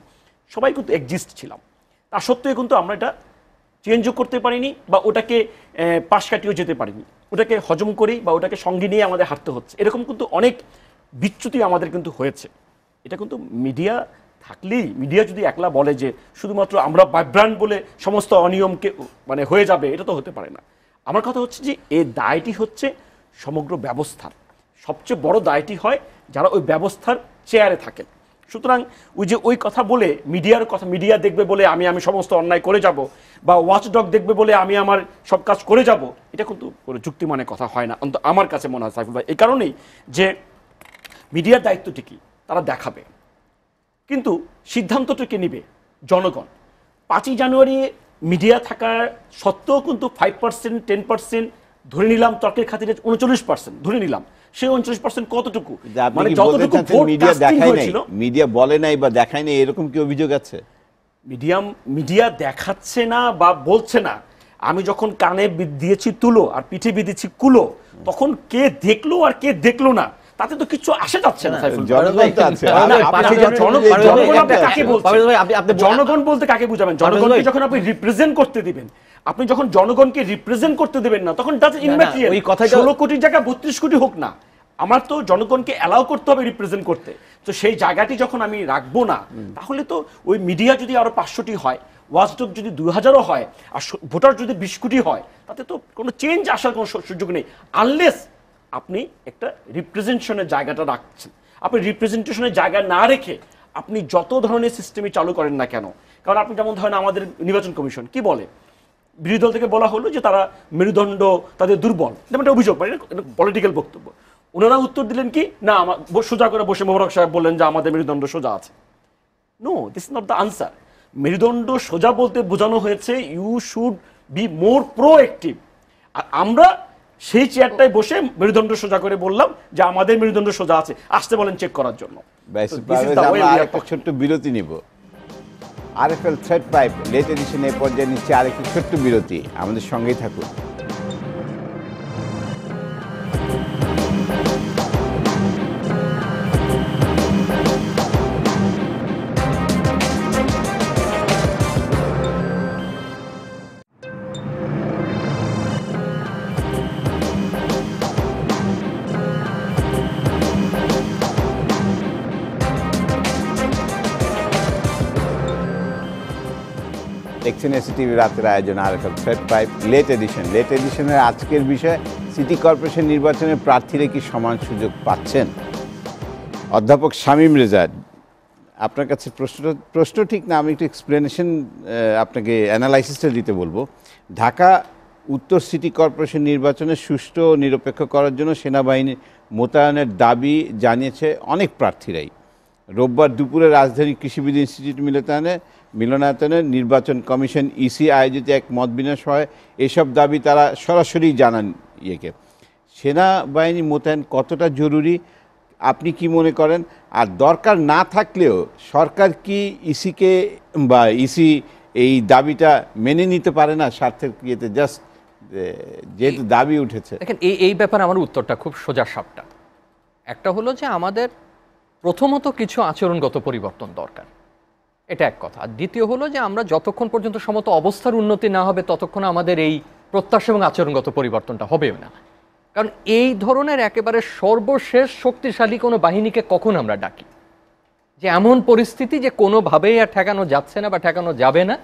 সবাই কিন্তু এক্সিস্ট ছিলাম তা সত্ত্বেও কিন্তু আমরা এটা চেঞ্জও করতে পারিনি বা ওটাকে পাশ কাটিয়েও যেতে পারিনি ওটাকে হজম করেই বা ওটাকে সঙ্গে নিয়ে আমাদের হাঁটতে হচ্ছে এরকম কিন্তু অনেক বিচ্যুতি আমাদের কিন্তু হয়েছে এটা কিন্তু মিডিয়া থাকলেই মিডিয়া যদি একলা বলে যে শুধুমাত্র আমরা ভাইব্রান্ট বলে সমস্ত অনিয়মকে মানে হয়ে যাবে এটা তো হতে পারে না আমার কথা হচ্ছে যে এই দায়টি হচ্ছে সমগ্র ব্যবস্থার সবচেয়ে বড় দায়টি হয় যারা ওই ব্যবস্থার চেয়ারে থাকেন সুতরাং ওই যে ওই কথা বলে মিডিয়ার কথা মিডিয়া দেখবে বলে আমি আমি সমস্ত অন্যায় করে যাব বা ওয়াচডগ দেখবে বলে আমি আমার সব কাজ করে যাব এটা কিন্তু যুক্তি মানে কথা হয় না অন্ত আমার কাছে মনে হয় সাইফুল ভাই এই কারণেই যে মিডিয়ার দায়িত্বটি কি তারা দেখাবে কিন্তু সিদ্ধান্তটিকে নিবে জনগণ পাঁচই জানুয়ারি মিডিয়া থাকার সত্ত্বেও কিন্তু ফাইভ পার্সেন্ট টেন পার্সেন্ট ধরে নিলাম তর্কের খাতিরে উনচল্লিশ পার্সেন্ট ধরে নিলাম সেই উনচল্লিশ পার্সেন্ট কতটুকু মিডিয়া মানে দেখায় মিডিয়া বলে নাই বা দেখায় নাই এরকম কি অভিযোগ আছে মিডিয়াম মিডিয়া দেখাচ্ছে না বা বলছে না আমি যখন কানে দিয়েছি তুলো আর পিঠে বিঁধেছি কুলো তখন কে দেখলো আর কে দেখলো না তাতে তো কিছু আসে যাচ্ছে না জনগণ বলতে কাকে বুঝাবেন জনগণকে যখন আপনি রিপ্রেজেন্ট করতে দিবেন আপনি যখন জনগণকে রিপ্রেজেন্ট করতে দিবেন না তখন ষোলো কোটির জায়গায় বত্রিশ কোটি হোক না আমার তো জনগণকে অ্যালাউ করতে হবে রিপ্রেজেন্ট করতে তো সেই জায়গাটি যখন আমি রাখবো না তাহলে তো ওই মিডিয়া যদি আরো পাঁচশোটি হয় ওয়াচডক যদি দুই হাজারও হয় আর ভোটার যদি বিশ কোটি হয় তাতে তো কোনো চেঞ্জ আসার কোনো সুযোগ নেই আনলেস আপনি একটা রিপ্রেজেন্টেশনের জায়গাটা রাখছেন আপনি রিপ্রেজেন্টেশনের জায়গা না রেখে আপনি যত ধরনের সিস্টেমই চালু করেন না কেন কারণ আপনি যেমন ধরেন আমাদের নির্বাচন কমিশন কি বলে বিরোধী দল থেকে বলা হলো যে তারা মেরুদণ্ড তাদের দুর্বল একটা অভিযোগ পলিটিক্যাল বক্তব্য ওনারা উত্তর দিলেন কি না আমার সোজা করে বসে মোবারক সাহেব বললেন যে আমাদের মেরুদণ্ড সোজা আছে no this not the answer মেরুদণ্ড সোজা বলতে বোঝানো হয়েছে you should be more proactive আর আমরা সেই চেয়ারটায় বসে মেরুদণ্ড সোজা করে বললাম যে আমাদের মেরুদণ্ড সোজা আছে আসতে বলেন চেক করার জন্য ছোট্ট বিরতি নিব RFL thread pipe late edition এ পর্যায়ে নিচ্ছে আরেকটি ছোট্ট বিরতি আমাদের সঙ্গেই থাকুন সিনে টিভি রাতের আয়োজন আর একটা ফেড পাইপ লেট এডিশন লেট এডিশনের আজকের বিষয় সিটি কর্পোরেশন নির্বাচনে প্রার্থীরা কি সমান সুযোগ পাচ্ছেন অধ্যাপক শামীম রেজা আপনার কাছে প্রশ্ন প্রশ্ন ঠিক না আমি একটু এক্সপ্লেনেশন আপনাকে অ্যানালাইসিসটা দিতে বলবো ঢাকা উত্তর সিটি কর্পোরেশন নির্বাচনে সুষ্ঠু ও নিরপেক্ষ করার জন্য সেনাবাহিনীর মোতায়েনের দাবি জানিয়েছে অনেক প্রার্থীরাই রোববার দুপুরে রাজধানী কৃষিবিদ ইনস্টিটিউট মিলতায়নে মিলনায়তনে নির্বাচন কমিশন ইসি আয়োজিত এক মত বিন্যাস হয় এসব দাবি তারা সরাসরি জানান ইয়েকে সেনাবাহিনী মোতায়েন কতটা জরুরি আপনি কি মনে করেন আর দরকার না থাকলেও সরকার কি ইসিকে বা ইসি এই দাবিটা মেনে নিতে পারে না স্বার্থের ইয়েতে জাস্ট যেহেতু দাবি উঠেছে দেখেন এই এই ব্যাপারে আমার উত্তরটা খুব সোজা সাপটা একটা হলো যে আমাদের প্রথমত কিছু আচরণগত পরিবর্তন দরকার এটা এক কথা আর দ্বিতীয় হলো যে আমরা যতক্ষণ পর্যন্ত সমত অবস্থার উন্নতি না হবে ততক্ষণ আমাদের এই প্রত্যাশা এবং আচরণগত পরিবর্তনটা হবেও না কারণ এই ধরনের একেবারে সর্বশেষ শক্তিশালী কোনো বাহিনীকে কখন আমরা ডাকি যে এমন পরিস্থিতি যে কোনোভাবেই আর ঠেকানো যাচ্ছে না বা ঠেকানো যাবে না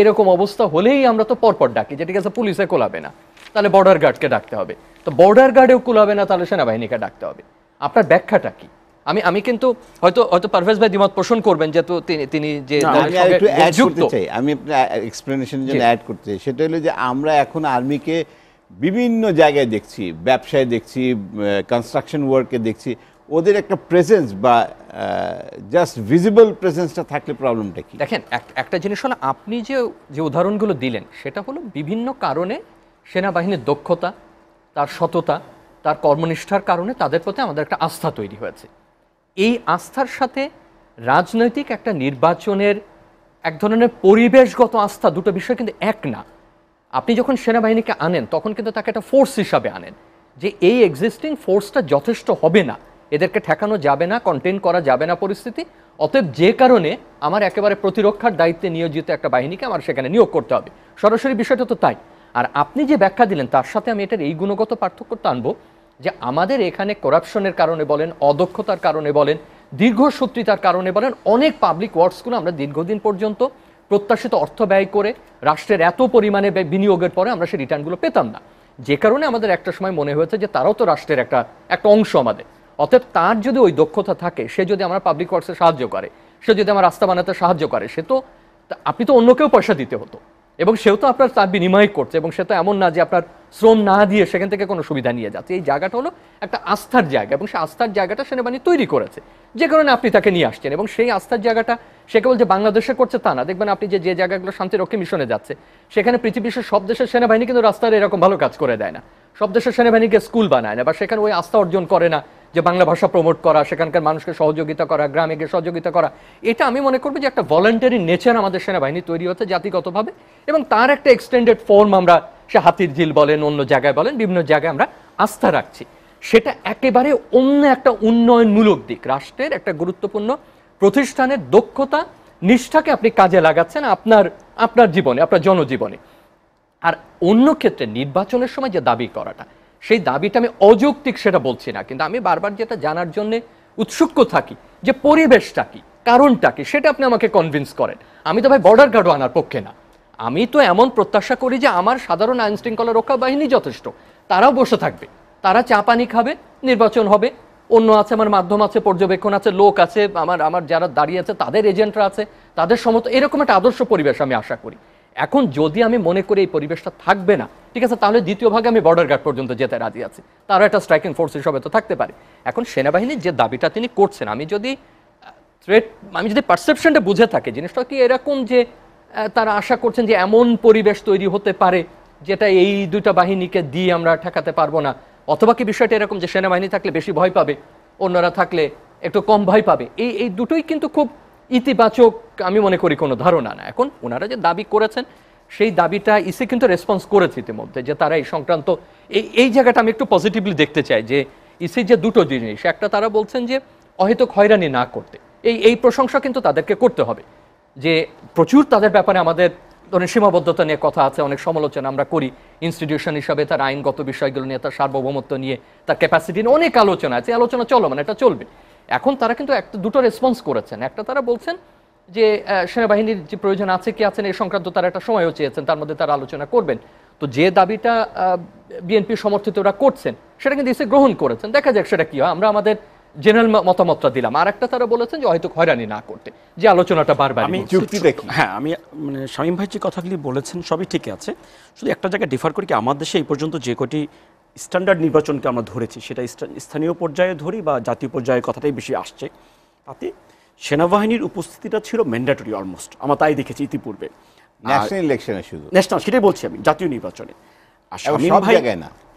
এরকম অবস্থা হলেই আমরা তো পরপর ডাকি যেটি গেছে পুলিশে কোলাবে না তাহলে বর্ডার গার্ডকে ডাকতে হবে তো বর্ডার গার্ডেও কোলাবে না তাহলে সেনাবাহিনীকে ডাকতে হবে আপনার ব্যাখ্যাটা কী আমি আমি কিন্তু হয়তো হয়তো পারভেজ ভাই দ্বিমত পোষণ করবেন যেহেতু তিনি তিনি যে আমি এক্সপ্লেনেশন জন্য অ্যাড করতে চাই সেটা হলো যে আমরা এখন আর্মিকে বিভিন্ন জায়গায় দেখছি ব্যবসায় দেখছি কনস্ট্রাকশন ওয়ার্কে দেখছি ওদের একটা প্রেজেন্স বা জাস্ট ভিজিবল প্রেজেন্সটা থাকলে প্রবলেমটা কি দেখেন একটা জিনিস হলো আপনি যে যে উদাহরণগুলো দিলেন সেটা হলো বিভিন্ন কারণে সেনাবাহিনীর দক্ষতা তার সততা তার কর্মনিষ্ঠার কারণে তাদের প্রতি আমাদের একটা আস্থা তৈরি হয়েছে এই আস্থার সাথে রাজনৈতিক একটা নির্বাচনের এক ধরনের পরিবেশগত আস্থা দুটো বিষয় কিন্তু এক না আপনি যখন সেনাবাহিনীকে আনেন তখন কিন্তু তাকে একটা ফোর্স হিসাবে আনেন যে এই এক্সিস্টিং ফোর্সটা যথেষ্ট হবে না এদেরকে ঠেকানো যাবে না কন্টেন করা যাবে না পরিস্থিতি অতএব যে কারণে আমার একেবারে প্রতিরক্ষার দায়িত্বে নিয়োজিত একটা বাহিনীকে আমার সেখানে নিয়োগ করতে হবে সরাসরি বিষয়টা তো তাই আর আপনি যে ব্যাখ্যা দিলেন তার সাথে আমি এটার এই গুণগত পার্থক্যটা আনবো যে আমাদের এখানে করাপশনের কারণে বলেন অদক্ষতার কারণে বলেন দীর্ঘসূত্রিতার কারণে বলেন অনেক পাবলিক ওয়ার্কসগুলো আমরা দীর্ঘদিন পর্যন্ত প্রত্যাশিত অর্থ ব্যয় করে রাষ্ট্রের এত পরিমাণে বিনিয়োগের পরে আমরা সেই রিটার্নগুলো পেতাম না যে কারণে আমাদের একটা সময় মনে হয়েছে যে তারাও তো রাষ্ট্রের একটা একটা অংশ আমাদের অতএব তার যদি ওই দক্ষতা থাকে সে যদি আমার পাবলিক ওয়ার্কসে সাহায্য করে সে যদি আমার রাস্তা বানাতে সাহায্য করে সে তো আপনি তো অন্য কেউ পয়সা দিতে হতো এবং সেও তো আপনার তার বিনিময় করছে এবং সে তো এমন না যে আপনার শ্রম না দিয়ে সেখান থেকে কোনো সুবিধা নিয়ে যাচ্ছে এই জায়গাটা হলো একটা আস্থার জায়গা এবং সেই আস্থার জায়গাটা সেনাবাহিনী তৈরি করেছে যে কারণে আপনি তাকে নিয়ে আসছেন এবং সেই আস্থার জায়গাটা সে কেবল যে বাংলাদেশে করছে তা না দেখবেন আপনি যে যে জায়গাগুলো শান্তিরক্ষী মিশনে যাচ্ছে সেখানে পৃথিবীর সব দেশের সেনাবাহিনী কিন্তু রাস্তার এরকম ভালো কাজ করে দেয় না সব দেশের সেনাবাহিনীকে স্কুল বানায় না বা সেখানে ওই আস্থা অর্জন করে না যে বাংলা ভাষা প্রমোট করা সেখানকার মানুষকে সহযোগিতা করা গ্রামে গিয়ে সহযোগিতা করা এটা আমি মনে করবো যে একটা ভলেন্টারি নেচার আমাদের সেনাবাহিনী তৈরি হচ্ছে জাতিগতভাবে এবং তার একটা এক্সটেন্ডেড ফর্ম আমরা সে হাতির ঝিল বলেন অন্য জায়গায় বলেন বিভিন্ন জায়গায় আমরা আস্থা রাখছি সেটা একেবারে অন্য একটা উন্নয়নমূলক দিক রাষ্ট্রের একটা গুরুত্বপূর্ণ প্রতিষ্ঠানের দক্ষতা নিষ্ঠাকে আপনি কাজে লাগাচ্ছেন আপনার আপনার জীবনে আপনার জনজীবনে আর অন্য ক্ষেত্রে নির্বাচনের সময় যে দাবি করাটা সেই দাবিটা আমি অযৌক্তিক সেটা বলছি না কিন্তু আমি বারবার যেটা জানার জন্য উৎসুক্য থাকি যে পরিবেশটা কি কারণটা কি সেটা আপনি আমাকে কনভিন্স করেন আমি তো ভাই বর্ডার গার্ডও আনার পক্ষে না আমি তো এমন প্রত্যাশা করি যে আমার সাধারণ আইন শৃঙ্খলা রক্ষা বাহিনী যথেষ্ট তারাও বসে থাকবে তারা চা পানি খাবে নির্বাচন হবে অন্য আছে আমার মাধ্যম আছে পর্যবেক্ষণ আছে লোক আছে আমার আমার যারা দাঁড়িয়ে আছে তাদের এজেন্টরা আছে তাদের সমত এরকম একটা আদর্শ পরিবেশ আমি আশা করি এখন যদি আমি মনে করি এই পরিবেশটা থাকবে না ঠিক আছে তাহলে দ্বিতীয় ভাগে আমি বর্ডার গার্ড পর্যন্ত যেতে রাজি আছি তারও একটা স্ট্রাইকিং ফোর্স হিসাবে তো থাকতে পারে এখন সেনাবাহিনীর যে দাবিটা তিনি করছেন আমি যদি থ্রেট আমি যদি পারসেপশনটা বুঝে থাকি জিনিসটা কি এরকম যে তারা আশা করছেন যে এমন পরিবেশ তৈরি হতে পারে যেটা এই দুটা বাহিনীকে দিয়ে আমরা ঠেকাতে পারবো না অথবা কি বিষয়টা এরকম যে সেনাবাহিনী থাকলে বেশি ভয় পাবে অন্যরা থাকলে একটু কম ভয় পাবে এই এই দুটোই কিন্তু খুব ইতিবাচক আমি মনে করি কোনো ধারণা না এখন ওনারা যে দাবি করেছেন সেই দাবিটা ইসি কিন্তু রেসপন্স করেছে ইতিমধ্যে যে তারা এই সংক্রান্ত এই এই জায়গাটা আমি একটু পজিটিভলি দেখতে চাই যে ইসির যে দুটো জিনিস একটা তারা বলছেন যে অহেতুক হয়রানি না করতে এই এই প্রশংসা কিন্তু তাদেরকে করতে হবে যে প্রচুর তাদের ব্যাপারে আমাদের ধরেন সীমাবদ্ধতা নিয়ে কথা আছে অনেক সমালোচনা আমরা করি ইনস্টিটিউশন হিসাবে তার আইনগত বিষয়গুলো নিয়ে তার সার্বভৌমত্ব নিয়ে তার ক্যাপাসিটি নিয়ে অনেক আলোচনা আছে আলোচনা চলো মানে এটা চলবে এখন তারা কিন্তু একটা দুটো রেসপন্স করেছেন একটা তারা বলছেন যে সেনাবাহিনীর যে প্রয়োজন আছে কি আছেন এ সংক্রান্ত তারা একটা সময়ও চেয়েছেন তার মধ্যে তারা আলোচনা করবেন তো যে দাবিটা বিএনপি সমর্থিতরা করছেন সেটা কিন্তু এসে গ্রহণ করেছেন দেখা যাক সেটা কী হয় আমরা আমাদের জেনারেল মতামতটা দিলাম আর একটা তারা বলেছেন যে হয়তো হয়রানি না করতে যে আলোচনাটা বারবার আমি যুক্তি দেখি হ্যাঁ আমি মানে স্বামী ভাই যে কথাগুলি বলেছেন সবই ঠিক আছে শুধু একটা জায়গায় ডিফার করি কি আমার দেশে এই পর্যন্ত যে কটি স্ট্যান্ডার্ড নির্বাচনকে আমরা ধরেছি সেটা স্থানীয় পর্যায়ে ধরি বা জাতীয় পর্যায়ে কথাটাই বেশি আসছে তাতে সেনাবাহিনীর উপস্থিতিটা ছিল ম্যান্ডেটরি অলমোস্ট আমরা তাই দেখেছি ইতিপূর্বে ন্যাশনাল ইলেকশনে সেটাই বলছি আমি জাতীয় নির্বাচনে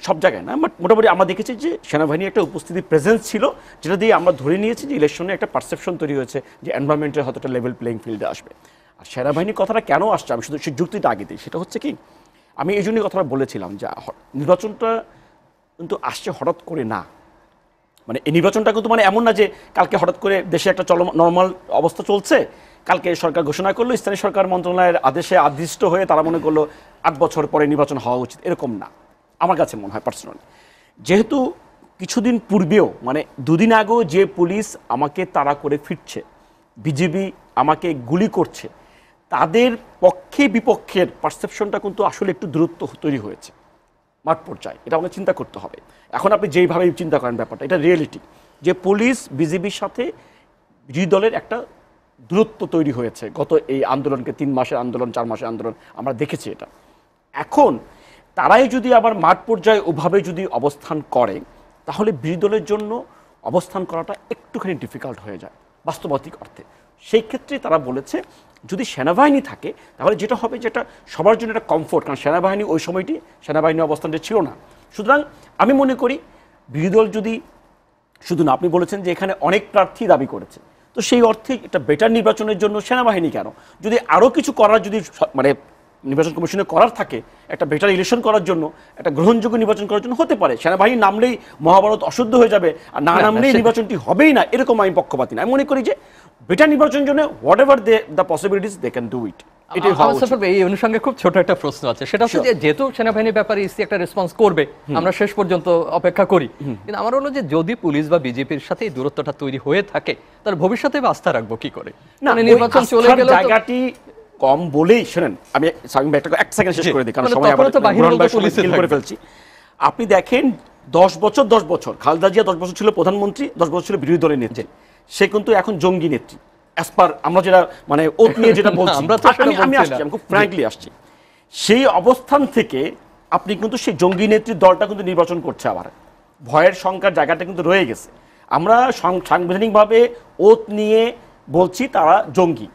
সব জায়গায় না মোটামুটি আমরা দেখেছি যে সেনাবাহিনীর একটা উপস্থিতি প্রেজেন্স ছিল যেটা দিয়ে আমরা ধরে নিয়েছি যে ইলেকশনে একটা পারসেপশন তৈরি হয়েছে যে এনভায়রনমেন্টের হয়তো একটা লেভেল প্লেয়িং ফিল্ডে আসবে আর সেনাবাহিনীর কথাটা কেন আসছে আমি শুধু সেই যুক্তিটা আগে দিই সেটা হচ্ছে কি আমি এই জন্যই কথাটা বলেছিলাম যে নির্বাচনটা কিন্তু আসছে হঠাৎ করে না মানে এই নির্বাচনটা কিন্তু মানে এমন না যে কালকে হঠাৎ করে দেশে একটা চল নর্মাল অবস্থা চলছে কালকে সরকার ঘোষণা করলো স্থানীয় সরকার মন্ত্রণালয়ের আদেশে আদিষ্ট হয়ে তারা মনে করলো আট বছর পরে নির্বাচন হওয়া উচিত এরকম না আমার কাছে মনে হয় পার্সোনালি যেহেতু কিছুদিন পূর্বেও মানে দুদিন আগেও যে পুলিশ আমাকে তাড়া করে ফিরছে বিজেপি আমাকে গুলি করছে তাদের পক্ষে বিপক্ষের পারসেপশনটা কিন্তু আসলে একটু দূরত্ব তৈরি হয়েছে মাঠ পর্যায়ে এটা আমাকে চিন্তা করতে হবে এখন আপনি যেইভাবে চিন্তা করেন ব্যাপারটা এটা রিয়েলিটি যে পুলিশ বিজিবির সাথে দুই দলের একটা দূরত্ব তৈরি হয়েছে গত এই আন্দোলনকে তিন মাসের আন্দোলন চার মাসের আন্দোলন আমরা দেখেছি এটা এখন তারাই যদি আবার মাঠ পর্যায়ে ওভাবে যদি অবস্থান করে তাহলে বিরোধী দলের জন্য অবস্থান করাটা একটুখানি ডিফিকাল্ট হয়ে যায় বাস্তবাতিক অর্থে সেই ক্ষেত্রে তারা বলেছে যদি সেনাবাহিনী থাকে তাহলে যেটা হবে যেটা সবার জন্য একটা কমফোর্ট কারণ সেনাবাহিনী ওই সময়টি সেনাবাহিনী অবস্থানটা ছিল না সুতরাং আমি মনে করি বিরোধী দল যদি শুধু না আপনি বলেছেন যে এখানে অনেক প্রার্থী দাবি করেছে তো সেই অর্থে একটা বেটার নির্বাচনের জন্য সেনাবাহিনী কেন যদি আরও কিছু করার যদি মানে নির্বাচন কমিশনে করার থাকে একটা বেটার ইলেকশন করার জন্য একটা গ্রহণযোগ্য নির্বাচন করার জন্য হতে পারে সেনাবাহিনী নামলেই মহাভারত অশুদ্ধ হয়ে যাবে আর না নামলেই নির্বাচনটি হবেই না এরকম আমি পক্ষপাতি না আমি মনে করি যে বেটার নির্বাচনের জন্য whatever they the possibilities they can do it এই অনুষঙ্গে খুব ছোট একটা প্রশ্ন আছে সেটা হচ্ছে যে যেহেতু সেনাবাহিনীর ব্যাপারে ইসি একটা রেসপন্স করবে আমরা শেষ পর্যন্ত অপেক্ষা করি কিন্তু আমার হলো যে যদি পুলিশ বা বিজেপির সাথে এই দূরত্বটা তৈরি হয়ে থাকে তার ভবিষ্যতে আস্থা রাখবো কি করে মানে নির্বাচন চলে গেল জায়গাটি কম বলেই শোনেন আমি একটা এক সেকেন্ড শেষ করে দিই কারণ সময় করে ফেলছি আপনি দেখেন দশ বছর দশ বছর খালদা জিয়া দশ বছর ছিল প্রধানমন্ত্রী দশ বছর ছিল বিরোধী দলের নেত্রী সে কিন্তু এখন জঙ্গি নেত্রী অ্যাজ পার আমরা যেটা মানে ওত নিয়ে যেটা বলছি আমি আমি আসছি আমি খুব ফ্র্যাঙ্কলি আসছি সেই অবস্থান থেকে আপনি কিন্তু সেই জঙ্গি নেত্রীর দলটা কিন্তু নির্বাচন করছে আবার ভয়ের সংখ্যার জায়গাটা কিন্তু রয়ে গেছে আমরা সাংবিধানিকভাবে ওত নিয়ে বলছি তারা জঙ্গি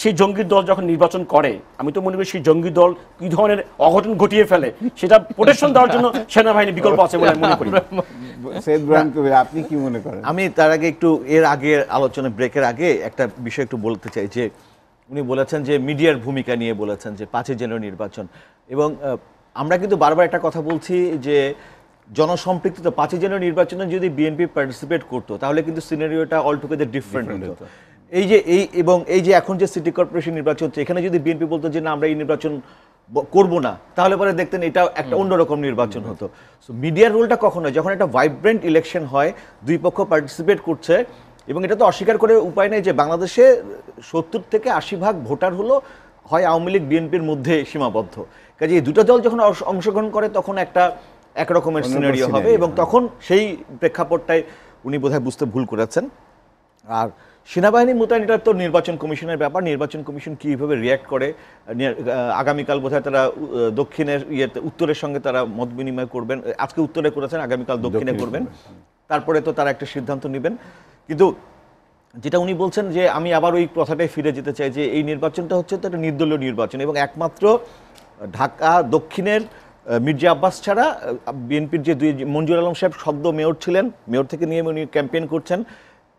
সেই জঙ্গি দল যখন নির্বাচন করে আমি তো মনে করি সেই জঙ্গি দল কি ধরনের অঘটন ঘটিয়ে ফেলে সেটা প্রোটেকশন দেওয়ার জন্য সেনাবাহিনী বিকল্প আছে বলে মনে করি আপনি কি মনে করেন আমি তার আগে একটু এর আগে আলোচনা ব্রেকের আগে একটা বিষয় একটু বলতে চাই যে উনি বলেছেন যে মিডিয়ার ভূমিকা নিয়ে বলেছেন যে পাঁচই জেলার নির্বাচন এবং আমরা কিন্তু বারবার একটা কথা বলছি যে জনসম্পৃক্ত পাঁচই জেলার নির্বাচনে যদি বিএনপি পার্টিসিপেট করতো তাহলে কিন্তু সিনারিওটা অলটুগেদার ডিফারেন্ট হতো এই যে এই এবং এই যে এখন যে সিটি কর্পোরেশন নির্বাচন হচ্ছে এখানে যদি বিএনপি বলতো যে না আমরা এই নির্বাচন করব না তাহলে পরে দেখতেন এটা একটা অন্যরকম নির্বাচন হতো সো মিডিয়ার রোলটা কখন হয় যখন একটা ভাইব্রেন্ট ইলেকশন হয় দুই পক্ষ পার্টিসিপেট করছে এবং এটা তো অস্বীকার করে উপায় নেই যে বাংলাদেশে সত্তর থেকে আশি ভাগ ভোটার হলো হয় আওয়ামী লীগ বিএনপির মধ্যে সীমাবদ্ধ কাজে এই দুটো দল যখন অংশগ্রহণ করে তখন একটা একরকমের সিনারিও হবে এবং হ্যাঁ। তখন সেই প্রেক্ষাপটটাই উনি বোধহয় বুঝতে ভুল করেছেন আর সেনাবাহিনী মোতায়েন এটা তো নির্বাচন কমিশনের ব্যাপার নির্বাচন কমিশন কীভাবে রিয়্যাক্ট করে আগামীকাল বোধহয় তারা দক্ষিণের ইয়েতে উত্তরের সঙ্গে তারা মত বিনিময় করবেন আজকে উত্তরে করেছেন আগামীকাল দক্ষিণে করবেন তারপরে তো তারা একটা সিদ্ধান্ত নেবেন কিন্তু যেটা উনি বলছেন যে আমি আবার ওই কথাটাই ফিরে যেতে চাই যে এই নির্বাচনটা হচ্ছে তো একটা নির্দলীয় নির্বাচন এবং একমাত্র ঢাকা দক্ষিণের মির্জা আব্বাস ছাড়া বিএনপির যে দুই মঞ্জুর আলম সাহেব সদ্য মেয়র ছিলেন মেয়র থেকে নিয়ে উনি ক্যাম্পেইন করছেন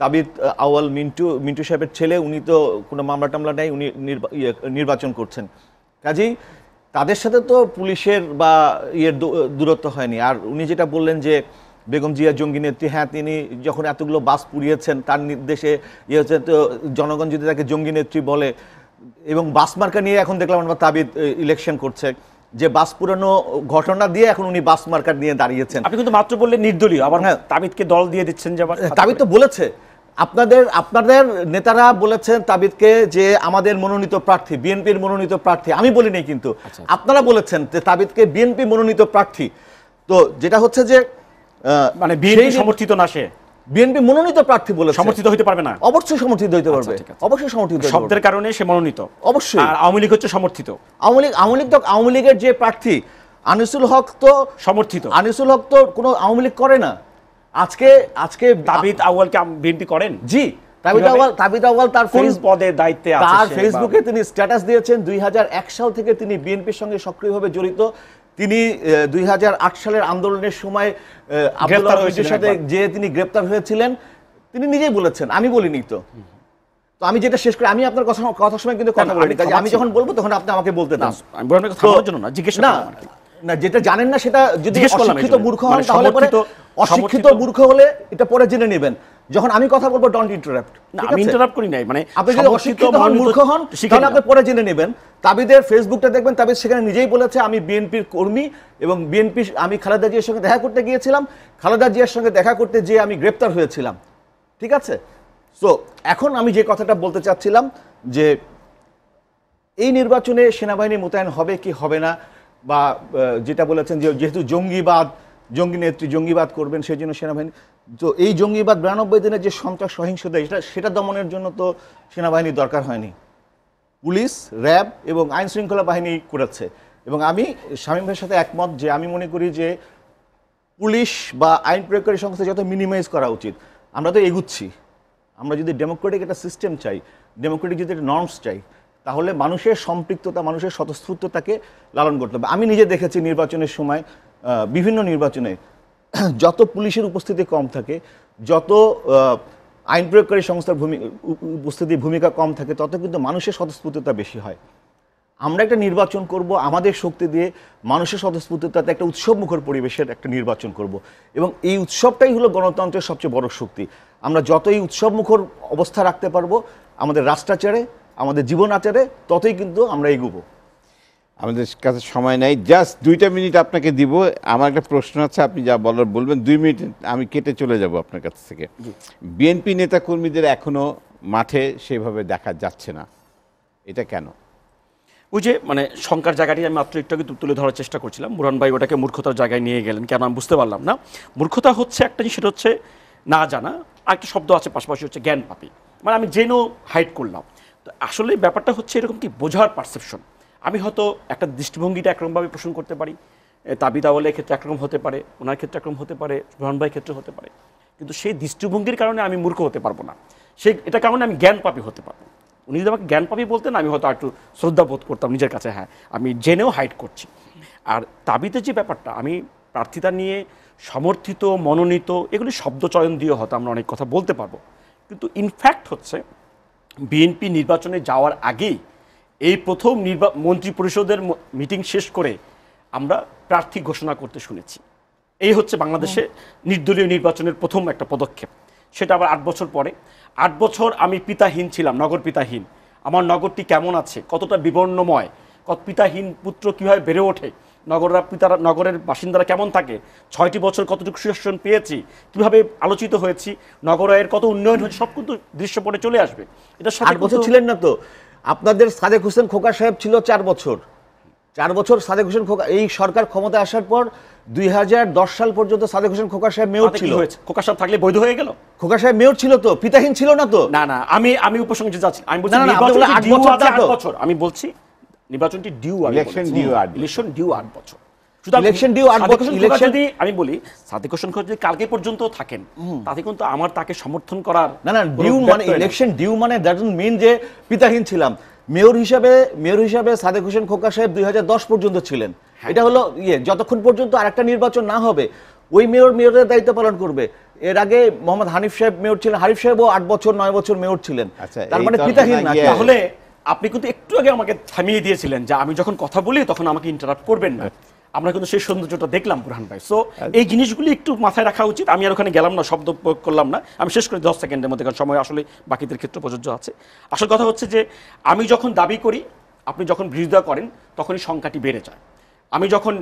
তাবিদ আওয়াল মিন্টু মিন্টু সাহেবের ছেলে উনি তো কোনো মামলা টামলা নেই উনি ইয়ে, নির্বাচন করছেন কাজেই তাদের সাথে তো পুলিশের বা ইয়ের দূরত্ব হয়নি আর উনি যেটা বললেন যে বেগম জিয়া জঙ্গি নেত্রী হ্যাঁ তিনি যখন এতগুলো বাস পুড়িয়েছেন তার নির্দেশে ইয়ে হচ্ছে তো জনগণ যদি তাকে জঙ্গি নেত্রী বলে এবং বাস মার্কা নিয়ে এখন দেখলাম আমরা তাবিদ ইলেকশন করছে যে বাস পুরানো ঘটনা দিয়ে এখন উনি বাস মার্কার নিয়ে দাঁড়িয়েছেন আপনি কিন্তু মাত্র বললেন নির্দলীয় আবার হ্যাঁ তাবিদকে দল দিয়ে দিচ্ছেন যে আবার তাবিদ তো বলেছে আপনাদের আপনাদের নেতারা বলেছেন তাবিদকে যে আমাদের মনোনীত প্রার্থী বিএনপির মনোনীত প্রার্থী আমি বলিনি কিন্তু আচ্ছা, আচ্ছা। আপনারা বলেছেন যে তাবিদকে বিএনপি মনোনীত প্রার্থী তো যেটা হচ্ছে যে মানে বিএনপি সমর্থিত না সে বিএনপি মনোনীত প্রার্থী বলে সমর্থিত হতে পারবে না অবশ্যই সমর্থিত হতে আচ্ছা, পারবে অবশ্যই সমর্থিত শব্দের কারণে সে মনোনীত অবশ্যই আর আওয়ামী লীগ হচ্ছে সমর্থিত আওয়ামী লীগ আওয়ামী লীগ তো আওয়ামী লীগের যে প্রার্থী আনিসুল হক তো সমর্থিত আনিসুল হক তো কোনো আওয়ামী লীগ করে না আজকে আজকে তাবিদ আউয়াল কে বিএনপি করেন জি তাবিদ আউয়াল তাবিদ আউয়াল তার ফেস পদে দায়িত্বে আছে তার ফেসবুকে তিনি স্ট্যাটাস দিয়েছেন 2001 সাল থেকে তিনি বিএনপির সঙ্গে সক্রিয়ভাবে জড়িত তিনি দুই সালের আন্দোলনের সময় আব্দুল্লাহ সাথে যে তিনি গ্রেপ্তার হয়েছিলেন তিনি নিজেই বলেছেন আমি বলিনি তো তো আমি যেটা শেষ করি আমি আপনার কথা কথার সময় কিন্তু কথা বলিনি কাজে আমি যখন বলবো তখন আপনি আমাকে বলতে দাও আমি বলার জন্য না জিজ্ঞেস না না যেটা জানেন না সেটা যদি অশিক্ষিত মূর্খ মানে হন তাহলে পরে অশিক্ষিত মূর্খ হলে এটা পরে জেনে নেবেন যখন আমি কথা বলবো ডন্ট ইন্টারাপ্ট আমি ইন্টারাপ্ট করি নাই মানে আপনি যদি অশিক্ষিত হন মূর্খ হন তাহলে আপনি পরে জেনে নেবেন তাবিদের ফেসবুকটা দেখবেন তাবিদ সেখানে নিজেই বলেছে আমি বিএনপির কর্মী এবং বিএনপি আমি খালেদা জিয়ার সঙ্গে দেখা করতে গিয়েছিলাম খালেদা জিয়ার সঙ্গে দেখা করতে যেয়ে আমি গ্রেপ্তার হয়েছিলাম ঠিক আছে সো এখন আমি যে কথাটা বলতে চাচ্ছিলাম যে এই নির্বাচনে সেনাবাহিনী মোতায়েন হবে কি হবে না বা যেটা বলেছেন যেহেতু জঙ্গিবাদ জঙ্গি নেত্রী জঙ্গিবাদ করবেন সেই জন্য সেনাবাহিনী তো এই জঙ্গিবাদ বিরানব্বই দিনের যে সন্ত্রাস সহিংসতা এটা সেটা দমনের জন্য তো সেনাবাহিনীর দরকার হয়নি পুলিশ র্যাব এবং আইন শৃঙ্খলা বাহিনী করেছে এবং আমি স্বামী ভাইয়ের সাথে একমত যে আমি মনে করি যে পুলিশ বা আইন প্রয়োগকারী সংস্থা যত মিনিমাইজ করা উচিত আমরা তো এগুচ্ছি আমরা যদি ডেমোক্রেটিক একটা সিস্টেম চাই ডেমোক্রেটিক যদি একটা নর্মস চাই তাহলে মানুষের সম্পৃক্ততা মানুষের স্বতঃস্ফূর্ততাকে লালন করতে হবে আমি নিজে দেখেছি নির্বাচনের সময় বিভিন্ন নির্বাচনে যত পুলিশের উপস্থিতি কম থাকে যত আইন প্রয়োগকারী সংস্থার ভূমি উপস্থিতি ভূমিকা কম থাকে তত কিন্তু মানুষের স্বতঃস্ফূর্ততা বেশি হয় আমরা একটা নির্বাচন করব আমাদের শক্তি দিয়ে মানুষের স্বতঃস্ফূর্ততাতে একটা উৎসবমুখর পরিবেশের একটা নির্বাচন করব এবং এই উৎসবটাই হলো গণতন্ত্রের সবচেয়ে বড় শক্তি আমরা যতই উৎসবমুখর অবস্থা রাখতে পারবো আমাদের রাষ্ট্রাচারে আমাদের জীবন আচারে ততই কিন্তু আমরা এগোবো আমাদের কাছে সময় নাই জাস্ট দুইটা মিনিট আপনাকে দিব আমার একটা প্রশ্ন আছে আপনি যা বলার বলবেন দুই মিনিট আমি কেটে চলে যাব আপনার কাছ থেকে বিএনপি নেতা কর্মীদের এখনও মাঠে সেভাবে দেখা যাচ্ছে না এটা কেন ওই যে মানে শঙ্কার জায়গাটি আমি মাত্র একটু আগে তুলে ধরার চেষ্টা করছিলাম মুরান ভাই ওটাকে মূর্খতার জায়গায় নিয়ে গেলেন কেন আমি বুঝতে পারলাম না মূর্খতা হচ্ছে একটা জিনিস সেটা হচ্ছে না জানা আরেকটা শব্দ আছে পাশাপাশি হচ্ছে জ্ঞান পাপি মানে আমি জেনেও হাইড করলাম তো আসলে ব্যাপারটা হচ্ছে এরকম কি বোঝার পারসেপশন আমি হয়তো একটা দৃষ্টিভঙ্গিটা একরকমভাবে পোষণ করতে পারি তাবিদাওয়ালের ক্ষেত্রে একরকম হতে পারে ওনার ক্ষেত্রে একরকম হতে পারে রহনভাইয়ের ক্ষেত্রে হতে পারে কিন্তু সেই দৃষ্টিভঙ্গির কারণে আমি মূর্খ হতে পারবো না সেই এটা কারণে আমি জ্ঞান পাপি হতে পারবো উনি যদি আমাকে জ্ঞান পাপি বলতেন আমি হয়তো একটু শ্রদ্ধা বোধ করতাম নিজের কাছে হ্যাঁ আমি জেনেও হাইড করছি আর তাবিতে যে ব্যাপারটা আমি প্রার্থিতা নিয়ে সমর্থিত মনোনীত এগুলি শব্দচয়ন দিয়ে হয়তো আমরা অনেক কথা বলতে পারবো কিন্তু ইনফ্যাক্ট হচ্ছে বিএনপি নির্বাচনে যাওয়ার আগেই এই প্রথম নির্বা মন্ত্রী পরিষদের মিটিং শেষ করে আমরা প্রার্থী ঘোষণা করতে শুনেছি এই হচ্ছে বাংলাদেশে নির্দলীয় নির্বাচনের প্রথম একটা পদক্ষেপ সেটা আবার আট বছর পরে আট বছর আমি পিতাহীন ছিলাম নগর পিতাহীন আমার নগরটি কেমন আছে কতটা বিবর্ণময় কত পিতাহীন পুত্র কীভাবে বেড়ে ওঠে নগররা পিতারা নগরের বাসিন্দারা কেমন থাকে ছয়টি বছর কতটুকু সুশাসন পেয়েছি কিভাবে আলোচিত হয়েছি নগরায়ের কত উন্নয়ন হয়েছে সব কিন্তু দৃশ্যপটে চলে আসবে এটা সাত বছর ছিলেন না তো আপনাদের সাদেক হোসেন খোকা সাহেব ছিল চার বছর চার বছর সাদেক হোসেন খোকা এই সরকার ক্ষমতায় আসার পর দুই সাল পর্যন্ত সাদেক হোসেন খোকা সাহেব মেয়র ছিল খোকা সাহেব থাকলে বৈধ হয়ে গেল খোকা সাহেব মেয়র ছিল তো পিতাহীন ছিল না তো না না আমি আমি উপসংহারে যাচ্ছি আমি বলছি বছর আমি বলছি নির্বাচনটি ডিউ ইলেকশন ডিউ আট ইলেকশন ডিউ আট বছর আর মানে মানে পিতাহীন ছিলাম মেয়র হিসাবে মেয়র হিসাবে সাদেক হোসেন খোকা সাহেব দুই পর্যন্ত ছিলেন হ্যাঁ। এটা হলো ইয়ে যতক্ষণ পর্যন্ত আরেকটা নির্বাচন না হবে ওই মেয়র মেয়রের দায়িত্ব পালন করবে এর আগে মোহাম্মদ হানিফ সাহেব মেয়র ছিলেন হানিফ সাহেব আট বছর নয় বছর মেয়র ছিলেন আচ্ছা, তার মানে পিতাহীন ইয়ে। তাহলে আপনি কিন্তু একটু আগে আমাকে থামিয়ে দিয়েছিলেন যে আমি যখন কথা বলি তখন আমাকে ইন্টারাপ্ট করবেন না আচ্ছা। আমরা কিন্তু সেই সৌন্দর্যটা দেখলাম বুরহান ভাই সো আচ্ছা। এই জিনিসগুলি একটু মাথায় রাখা উচিত আমি আর ওখানে গেলাম না শব্দ প্রয়োগ করলাম না আমি শেষ করি দশ সেকেন্ডের মধ্যে কারণ সময় আসলে বাকিদের ক্ষেত্রে প্রযোজ্য আছে আসল কথা হচ্ছে যে আমি যখন দাবি করি আপনি যখন বিরোধিতা করেন তখনই সংখ্যাটি বেড়ে যায় আমি যখন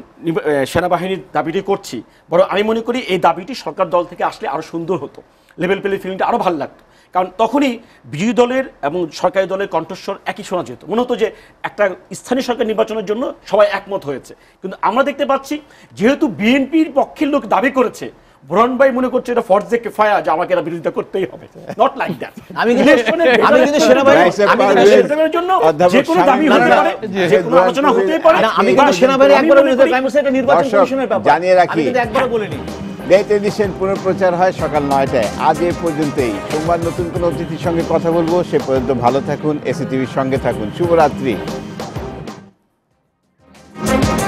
সেনাবাহিনীর দাবিটি করছি বরং আমি মনে করি এই দাবিটি সরকার দল থেকে আসলে আরও সুন্দর হতো লেভেল পেলে ফিল্মটা আরও ভালো লাগতো কারণ তখনই বিরোধী দলের এবং সরকারি দলের কণ্ঠস্বর একই শোনা যেত মনে হতো যে একটা স্থানীয় সরকার নির্বাচনের জন্য সবাই একমত হয়েছে কিন্তু আমরা দেখতে পাচ্ছি যেহেতু বিএনপির পক্ষের লোক দাবি করেছে মনে করছে এটা ফরজে কেফায়া যে আমাকে এরা বিরোধিতা করতেই হবে নট লাইক দ্যাট আমি আমি কিন্তু জন্য যে কোনো দাবি হতে পারে যে কোনো আলোচনা হতে পারে আমি কিন্তু সেনাবাহিনী একবার নির্বাচন কমিশনের ব্যাপার জানিয়ে রাখি আমি কিন্তু বলিনি ডেট এডিশন পুনঃপ্রচার হয় সকাল নয়টায় আজ এ পর্যন্তই সোমবার নতুন কোনো অতিথির সঙ্গে কথা বলবো সে পর্যন্ত ভালো থাকুন এসি টিভির সঙ্গে থাকুন শুভরাত্রি